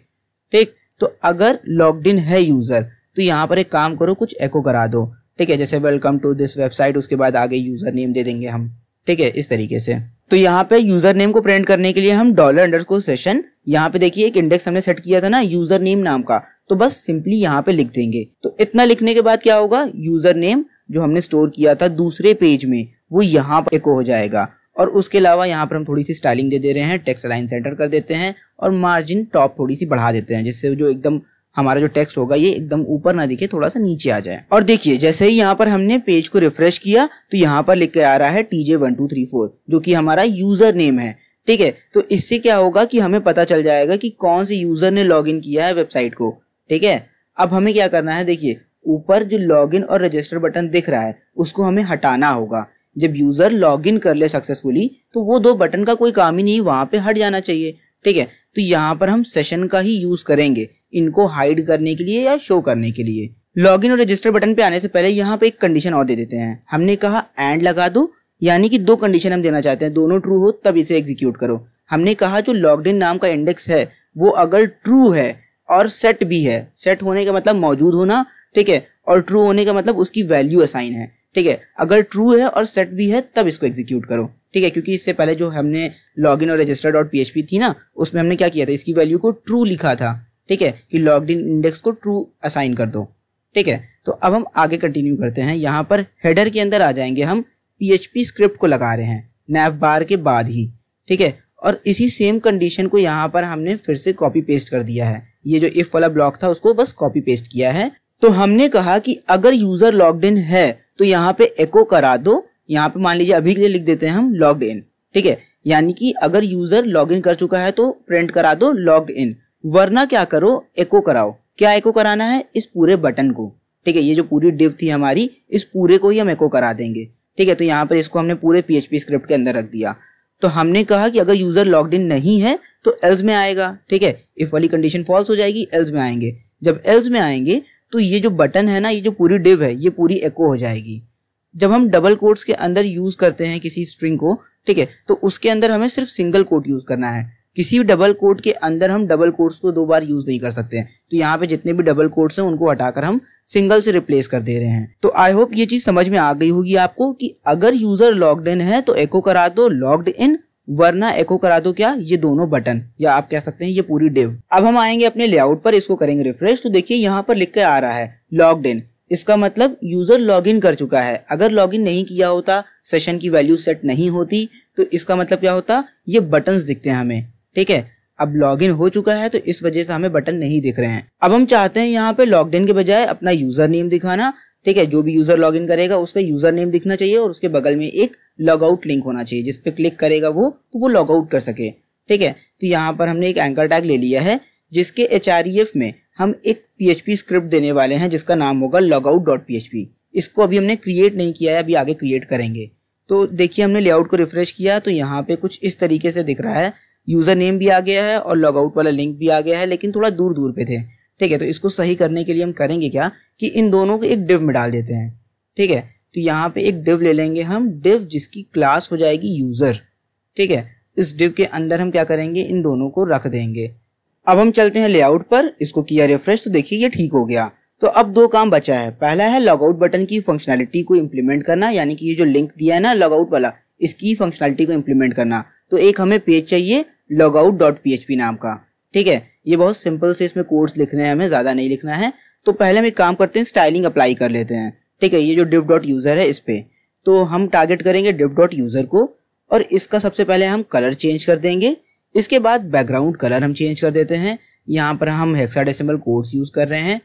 A: ठीक तो अगर लॉगड इन है यूजर तो यहाँ पर एक काम करो कुछ एको करा दो ठीक है जैसे वेलकम टू दिस वेबसाइट उसके बाद आगे यूजर नेम दे देंगे हम ठीक है इस तरीके से तो यहाँ पे यूजर नेम को प्रिंट करने के लिए हम डॉलर अंडर को सेशन यहाँ पे देखिए एक इंडेक्स हमने सेट किया था ना यूजर नेम नाम का तो बस सिंपली यहाँ पे लिख देंगे तो इतना लिखने के बाद क्या होगा यूजर नेम जो हमने स्टोर किया था दूसरे पेज में वो यहाँ पर हो जाएगा और उसके अलावा यहाँ पर हम थोड़ी सी स्टाइलिंग दे दे रहे हैं टेक्स लाइन सेंटर कर देते हैं और मार्जिन टॉप थोड़ी सी बढ़ा देते हैं जिससे जो एकदम हमारा जो टेक्स्ट होगा ये एकदम ऊपर ना दिखे थोड़ा सा नीचे आ जाए और देखिए जैसे ही यहाँ पर हमने पेज को रिफ्रेश किया तो यहाँ पर लिख के आ रहा है TJ one two three four जो कि हमारा यूजर नेम है ठीक है तो इससे क्या होगा कि हमें पता चल जाएगा कि कौन से यूजर ने लॉग किया है वेबसाइट को ठीक है अब हमें क्या करना है देखिए ऊपर जो लॉग और रजिस्टर बटन दिख रहा है उसको हमें हटाना होगा जब यूजर लॉग कर ले सक्सेसफुली तो वो दो बटन का कोई काम ही नहीं वहां पे हट जाना चाहिए ठीक है तो यहाँ पर हम सेशन का ही यूज करेंगे इनको हाइड करने के लिए या शो करने के लिए लॉगिन और रजिस्टर बटन पे आने से पहले यहाँ पे एक कंडीशन और दे देते हैं हमने कहा एंड लगा दो यानी कि दो कंडीशन हम देना चाहते हैं दोनों ट्रू हो तब इसे एग्जीक्यूट करो हमने कहा जो लॉग इन नाम का इंडेक्स है वो अगर ट्रू है और सेट भी है सेट होने का मतलब मौजूद होना ठीक है और ट्रू होने का मतलब उसकी वैल्यू असाइन है ठीक है अगर ट्रू है और सेट भी है तब इसको एग्जीक्यूट करो ठीक है क्योंकि इससे पहले जो हमने लॉग और रजिस्टर डॉट पी थी ना उसमें हमने क्या किया था इसकी वैल्यू को ट्रू लिखा था ठीक है कि लॉग्ड इन इंडेक्स को ट्रू असाइन कर दो ठीक है तो अब हम आगे कंटिन्यू करते हैं यहाँ पर हेडर के अंदर आ जाएंगे हम पी स्क्रिप्ट को लगा रहे हैं नैफ बार के बाद ही ठीक है और इसी सेम कंडीशन को यहाँ पर हमने फिर से कॉपी पेस्ट कर दिया है ये जो इफ वाला ब्लॉक था उसको बस कॉपी पेस्ट किया है तो हमने कहा कि अगर यूजर लॉग्ड इन है तो यहाँ पे एको करा दो यहाँ पे मान लीजिए अभी के लिए लिख देते हैं हम लॉग्ड इन ठीक है यानी कि अगर यूजर लॉग इन कर चुका है तो प्रिंट करा दो लॉग्ड इन वरना क्या करो एको कराओ क्या एको कराना है इस पूरे बटन को ठीक है ये जो पूरी डिव थी हमारी इस पूरे को ही हम एको करा देंगे ठीक है तो यहाँ पर इसको हमने पूरे पी स्क्रिप्ट के अंदर रख दिया तो हमने कहा कि अगर यूजर लॉग्ड इन नहीं है तो एल्स में आएगा ठीक है इफ वाली कंडीशन फॉल्स हो जाएगी एल्स में आएंगे जब एल्स में आएंगे तो ये जो बटन है ना ये जो पूरी डिव है ये पूरी एको हो जाएगी जब हम डबल कोट्स के अंदर यूज करते हैं किसी स्ट्रिंग को ठीक है तो उसके अंदर हमें सिर्फ सिंगल कोट यूज करना है किसी भी डबल कोट के अंदर हम डबल कोट्स को दो बार यूज नहीं कर सकते हैं तो यहाँ पे जितने भी डबल कोट्स हैं उनको हटाकर हम सिंगल से रिप्लेस कर दे रहे हैं तो आई होप ये चीज समझ में आ गई होगी आपको कि अगर यूजर लॉग्ड इन है तो एको करा दो लॉग्ड इन वरना एको करा दो क्या ये दोनों बटन या आप कह सकते हैं ये पूरी डिव अब हम आएंगे अपने लेआउट पर इसको करेंगे रिफ्रेश तो देखिए यहाँ पर लिख के आ रहा है लॉग्ड इन इसका मतलब यूजर लॉगिन कर चुका है अगर लॉगिन नहीं किया होता सेशन की वैल्यू सेट नहीं होती तो इसका मतलब क्या होता ये बटन दिखते हैं हमें ठीक है अब लॉगिन हो चुका है तो इस वजह से हमें बटन नहीं दिख रहे हैं अब हम चाहते हैं यहाँ पे इन के बजाय अपना यूजर नेम दिखाना ठीक है जो भी यूजर इन करेगा उसका यूजर नेम दिखना चाहिए और उसके बगल में एक लॉग आउट लिंक होना चाहिए जिस पे क्लिक करेगा वो तो वो लॉगआउट कर सके ठीक है तो यहाँ पर हमने एक एंकर टैग ले लिया है जिसके एच e में हम एक पी स्क्रिप्ट देने वाले हैं जिसका नाम होगा आउट डॉट पी इसको अभी हमने क्रिएट नहीं किया है अभी आगे क्रिएट करेंगे तो देखिए हमने लेआउट को रिफ्रेश किया तो यहाँ पे कुछ इस तरीके से दिख रहा है यूज़र नेम भी आ गया है और लॉगआउट वाला लिंक भी आ गया है लेकिन थोड़ा दूर दूर पे थे ठीक है तो इसको सही करने के लिए हम करेंगे क्या कि इन दोनों को एक डिव में डाल देते हैं ठीक है तो यहाँ पे एक डिव ले लेंगे हम डिव जिसकी क्लास हो जाएगी यूज़र ठीक है इस डिव के अंदर हम क्या करेंगे इन दोनों को रख देंगे अब हम चलते हैं लेआउट पर इसको किया रिफ्रेश तो देखिए ये ठीक हो गया तो अब दो काम बचा है पहला है लॉगआउट बटन की फंक्शनैलिटी को इम्प्लीमेंट करना यानी कि ये जो लिंक दिया है ना लॉगआउट वाला इसकी फंक्शनैलिटी को इम्प्लीमेंट करना तो एक हमें पेज चाहिए लॉगआउट डॉट पी नाम का ठीक है ये बहुत सिंपल से इसमें कोड्स लिखने हैं हमें ज़्यादा नहीं लिखना है तो पहले हम एक काम करते हैं स्टाइलिंग अप्लाई कर लेते हैं ठीक है ये जो डिव डॉट यूज़र है इस पर तो हम टारगेट करेंगे डिव डॉट यूज़र को और इसका सबसे पहले हम कलर चेंज कर देंगे इसके बाद बैकग्राउंड कलर हम चेंज कर देते हैं यहाँ पर हम डेसिमल कोड्स यूज़ कर रहे हैं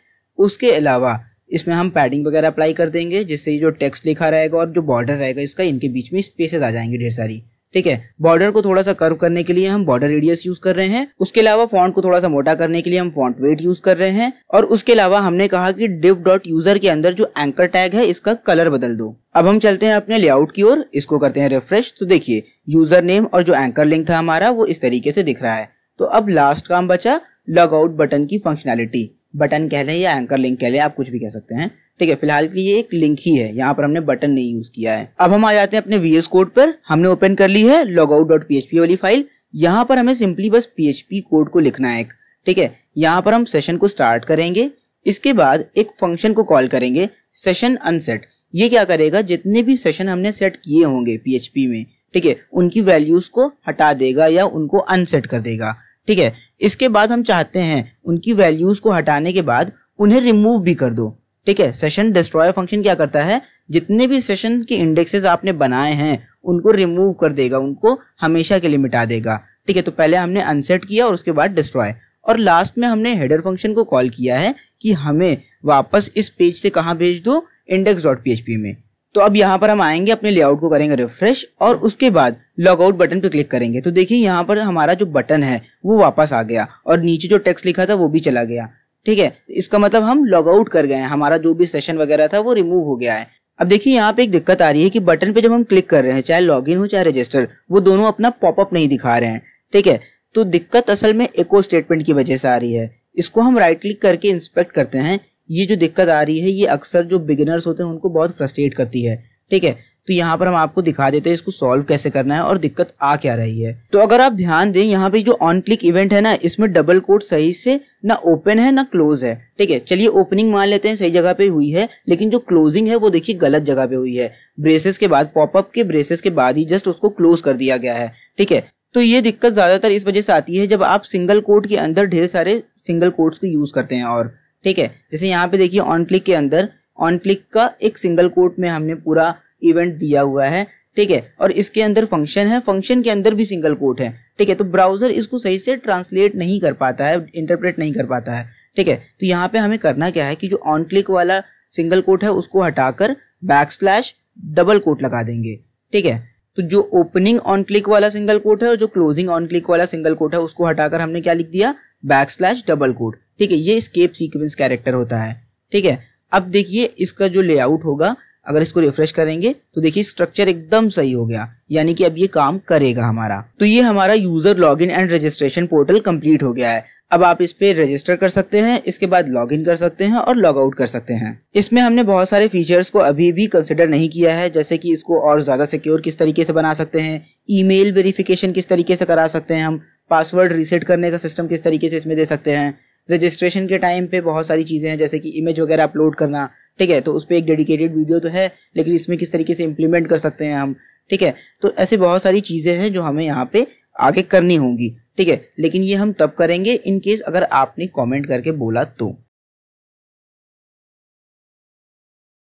A: उसके अलावा इसमें हम पैडिंग वगैरह अप्लाई कर देंगे जिससे ये जो टेक्स्ट लिखा रहेगा और जो बॉर्डर रहेगा इसका इनके बीच में स्पेसेस आ जाएंगे ढेर सारी ठीक है बॉर्डर को थोड़ा सा कर्व करने के लिए हम बॉर्डर रेडियस यूज कर रहे हैं उसके अलावा फॉन्ट को थोड़ा सा मोटा करने के लिए हम फॉन्ट वेट यूज कर रहे हैं और उसके अलावा हमने कहा कि डिव डॉट यूजर के अंदर जो एंकर टैग है इसका कलर बदल दो अब हम चलते हैं अपने लेआउट की ओर इसको करते हैं रिफ्रेश तो देखिए यूजर नेम और जो एंकर लिंक था हमारा वो इस तरीके से दिख रहा है तो अब लास्ट काम बचा लॉग आउट बटन की फंक्शनैलिटी बटन कह लें या एंकर लिंक कह लें आप कुछ भी कह सकते हैं ठीक है फिलहाल के लिए एक लिंक ही है यहाँ पर हमने बटन नहीं यूज किया है अब हम आ जाते हैं अपने वीएस कोड पर हमने ओपन कर ली है आउट डॉट पी वाली फाइल यहाँ पर हमें सिंपली बस पी कोड को लिखना है ठीक है यहाँ पर हम सेशन को स्टार्ट करेंगे इसके बाद एक फंक्शन को कॉल करेंगे सेशन अनसेट ये क्या करेगा जितने भी सेशन हमने सेट किए होंगे पी में ठीक है उनकी वैल्यूज को हटा देगा या उनको अनसेट कर देगा ठीक है इसके बाद हम चाहते हैं उनकी वैल्यूज को हटाने के बाद उन्हें रिमूव भी कर दो ठीक है सेशन डिस्ट्रॉय फंक्शन क्या करता है जितने भी सेशन के इंडेक्सेस आपने बनाए हैं उनको रिमूव कर देगा उनको हमेशा के लिए मिटा देगा ठीक है तो पहले हमने अनसेट किया और उसके बाद डिस्ट्रॉय और लास्ट में हमने हेडर फंक्शन को कॉल किया है कि हमें वापस इस पेज से कहाँ भेज दो इंडेक्स डॉट पी में तो अब यहाँ पर हम आएंगे अपने लेआउट को करेंगे रिफ्रेश और उसके बाद लॉगआउट बटन पर क्लिक करेंगे तो देखिए यहाँ पर हमारा जो बटन है वो वापस आ गया और नीचे जो टेक्स्ट लिखा था वो भी चला गया ठीक है इसका मतलब हम लॉग आउट कर गए हैं हमारा जो भी सेशन वगैरह था वो रिमूव हो गया है अब देखिए यहाँ पे एक दिक्कत आ रही है कि बटन पे जब हम क्लिक कर रहे हैं चाहे लॉग हो चाहे रजिस्टर वो दोनों अपना पॉपअप नहीं दिखा रहे हैं ठीक है तो दिक्कत असल में एको स्टेटमेंट की वजह से आ रही है इसको हम राइट क्लिक करके इंस्पेक्ट करते हैं ये जो दिक्कत आ रही है ये अक्सर जो बिगिनर्स होते हैं उनको बहुत फ्रस्ट्रेट करती है ठीक है तो यहाँ पर हम आपको दिखा देते हैं इसको सॉल्व कैसे करना है और दिक्कत आ क्या रही है तो अगर आप ध्यान दें यहाँ पे जो ऑन क्लिक इवेंट है ना इसमें डबल कोड सही से ना ओपन है ना क्लोज है ठीक है चलिए ओपनिंग मान लेते हैं सही जगह पे हुई है लेकिन जो क्लोजिंग है वो देखिए गलत जगह पे हुई है ब्रेसेस के बाद पॉपअप के ब्रेसेस के बाद ही जस्ट उसको क्लोज कर दिया गया है ठीक है तो ये दिक्कत ज़्यादातर इस वजह से आती है जब आप सिंगल कोड के अंदर ढेर सारे सिंगल कोड्स को यूज़ करते हैं और ठीक है जैसे यहाँ पे देखिए ऑन क्लिक के अंदर ऑन क्लिक का एक सिंगल कोड में हमने पूरा इवेंट दिया हुआ है ठीक है और इसके अंदर फंक्शन है फंक्शन के अंदर भी सिंगल कोट है ठीक है तो ब्राउजर इसको सही से ट्रांसलेट नहीं कर पाता है इंटरप्रेट नहीं कर पाता है ठीक है तो यहाँ पे हमें करना क्या है कि जो ऑन क्लिक वाला सिंगल कोट है उसको हटाकर बैक स्लैश डबल कोट लगा देंगे ठीक है तो जो ओपनिंग ऑन क्लिक वाला सिंगल कोट है और जो क्लोजिंग ऑन क्लिक वाला सिंगल कोट है उसको हटाकर हमने क्या लिख दिया बैक स्लैश डबल कोट ठीक है ये स्केप सीक्वेंस कैरेक्टर होता है ठीक है अब देखिए इसका जो लेआउट होगा अगर इसको रिफ्रेश करेंगे तो देखिए स्ट्रक्चर एकदम सही हो गया यानी कि अब ये काम करेगा हमारा तो ये हमारा user login and registration portal complete हो गया है अब आप इस पे रजिस्टर कर सकते हैं इसके बाद लॉग इन कर सकते हैं और लॉग आउट कर सकते हैं इसमें हमने बहुत सारे फीचर्स को अभी भी कंसिडर नहीं किया है जैसे कि इसको और ज़्यादा सिक्योर किस तरीके से बना सकते हैं मेल वेरिफिकेशन किस तरीके से करा सकते हैं हम पासवर्ड रीसेट करने का सिस्टम किस तरीके से इसमें दे सकते हैं रजिस्ट्रेशन के टाइम पे बहुत सारी चीज़ें हैं जैसे कि इमेज वगैरह अपलोड करना ठीक है तो उस पर एक डेडिकेटेड वीडियो तो है लेकिन इसमें किस तरीके से इम्प्लीमेंट कर सकते हैं हम ठीक है तो ऐसे बहुत सारी चीज़ें हैं जो हमें यहाँ पे आगे करनी होंगी ठीक है लेकिन ये हम तब करेंगे इन केस अगर आपने कमेंट करके बोला तो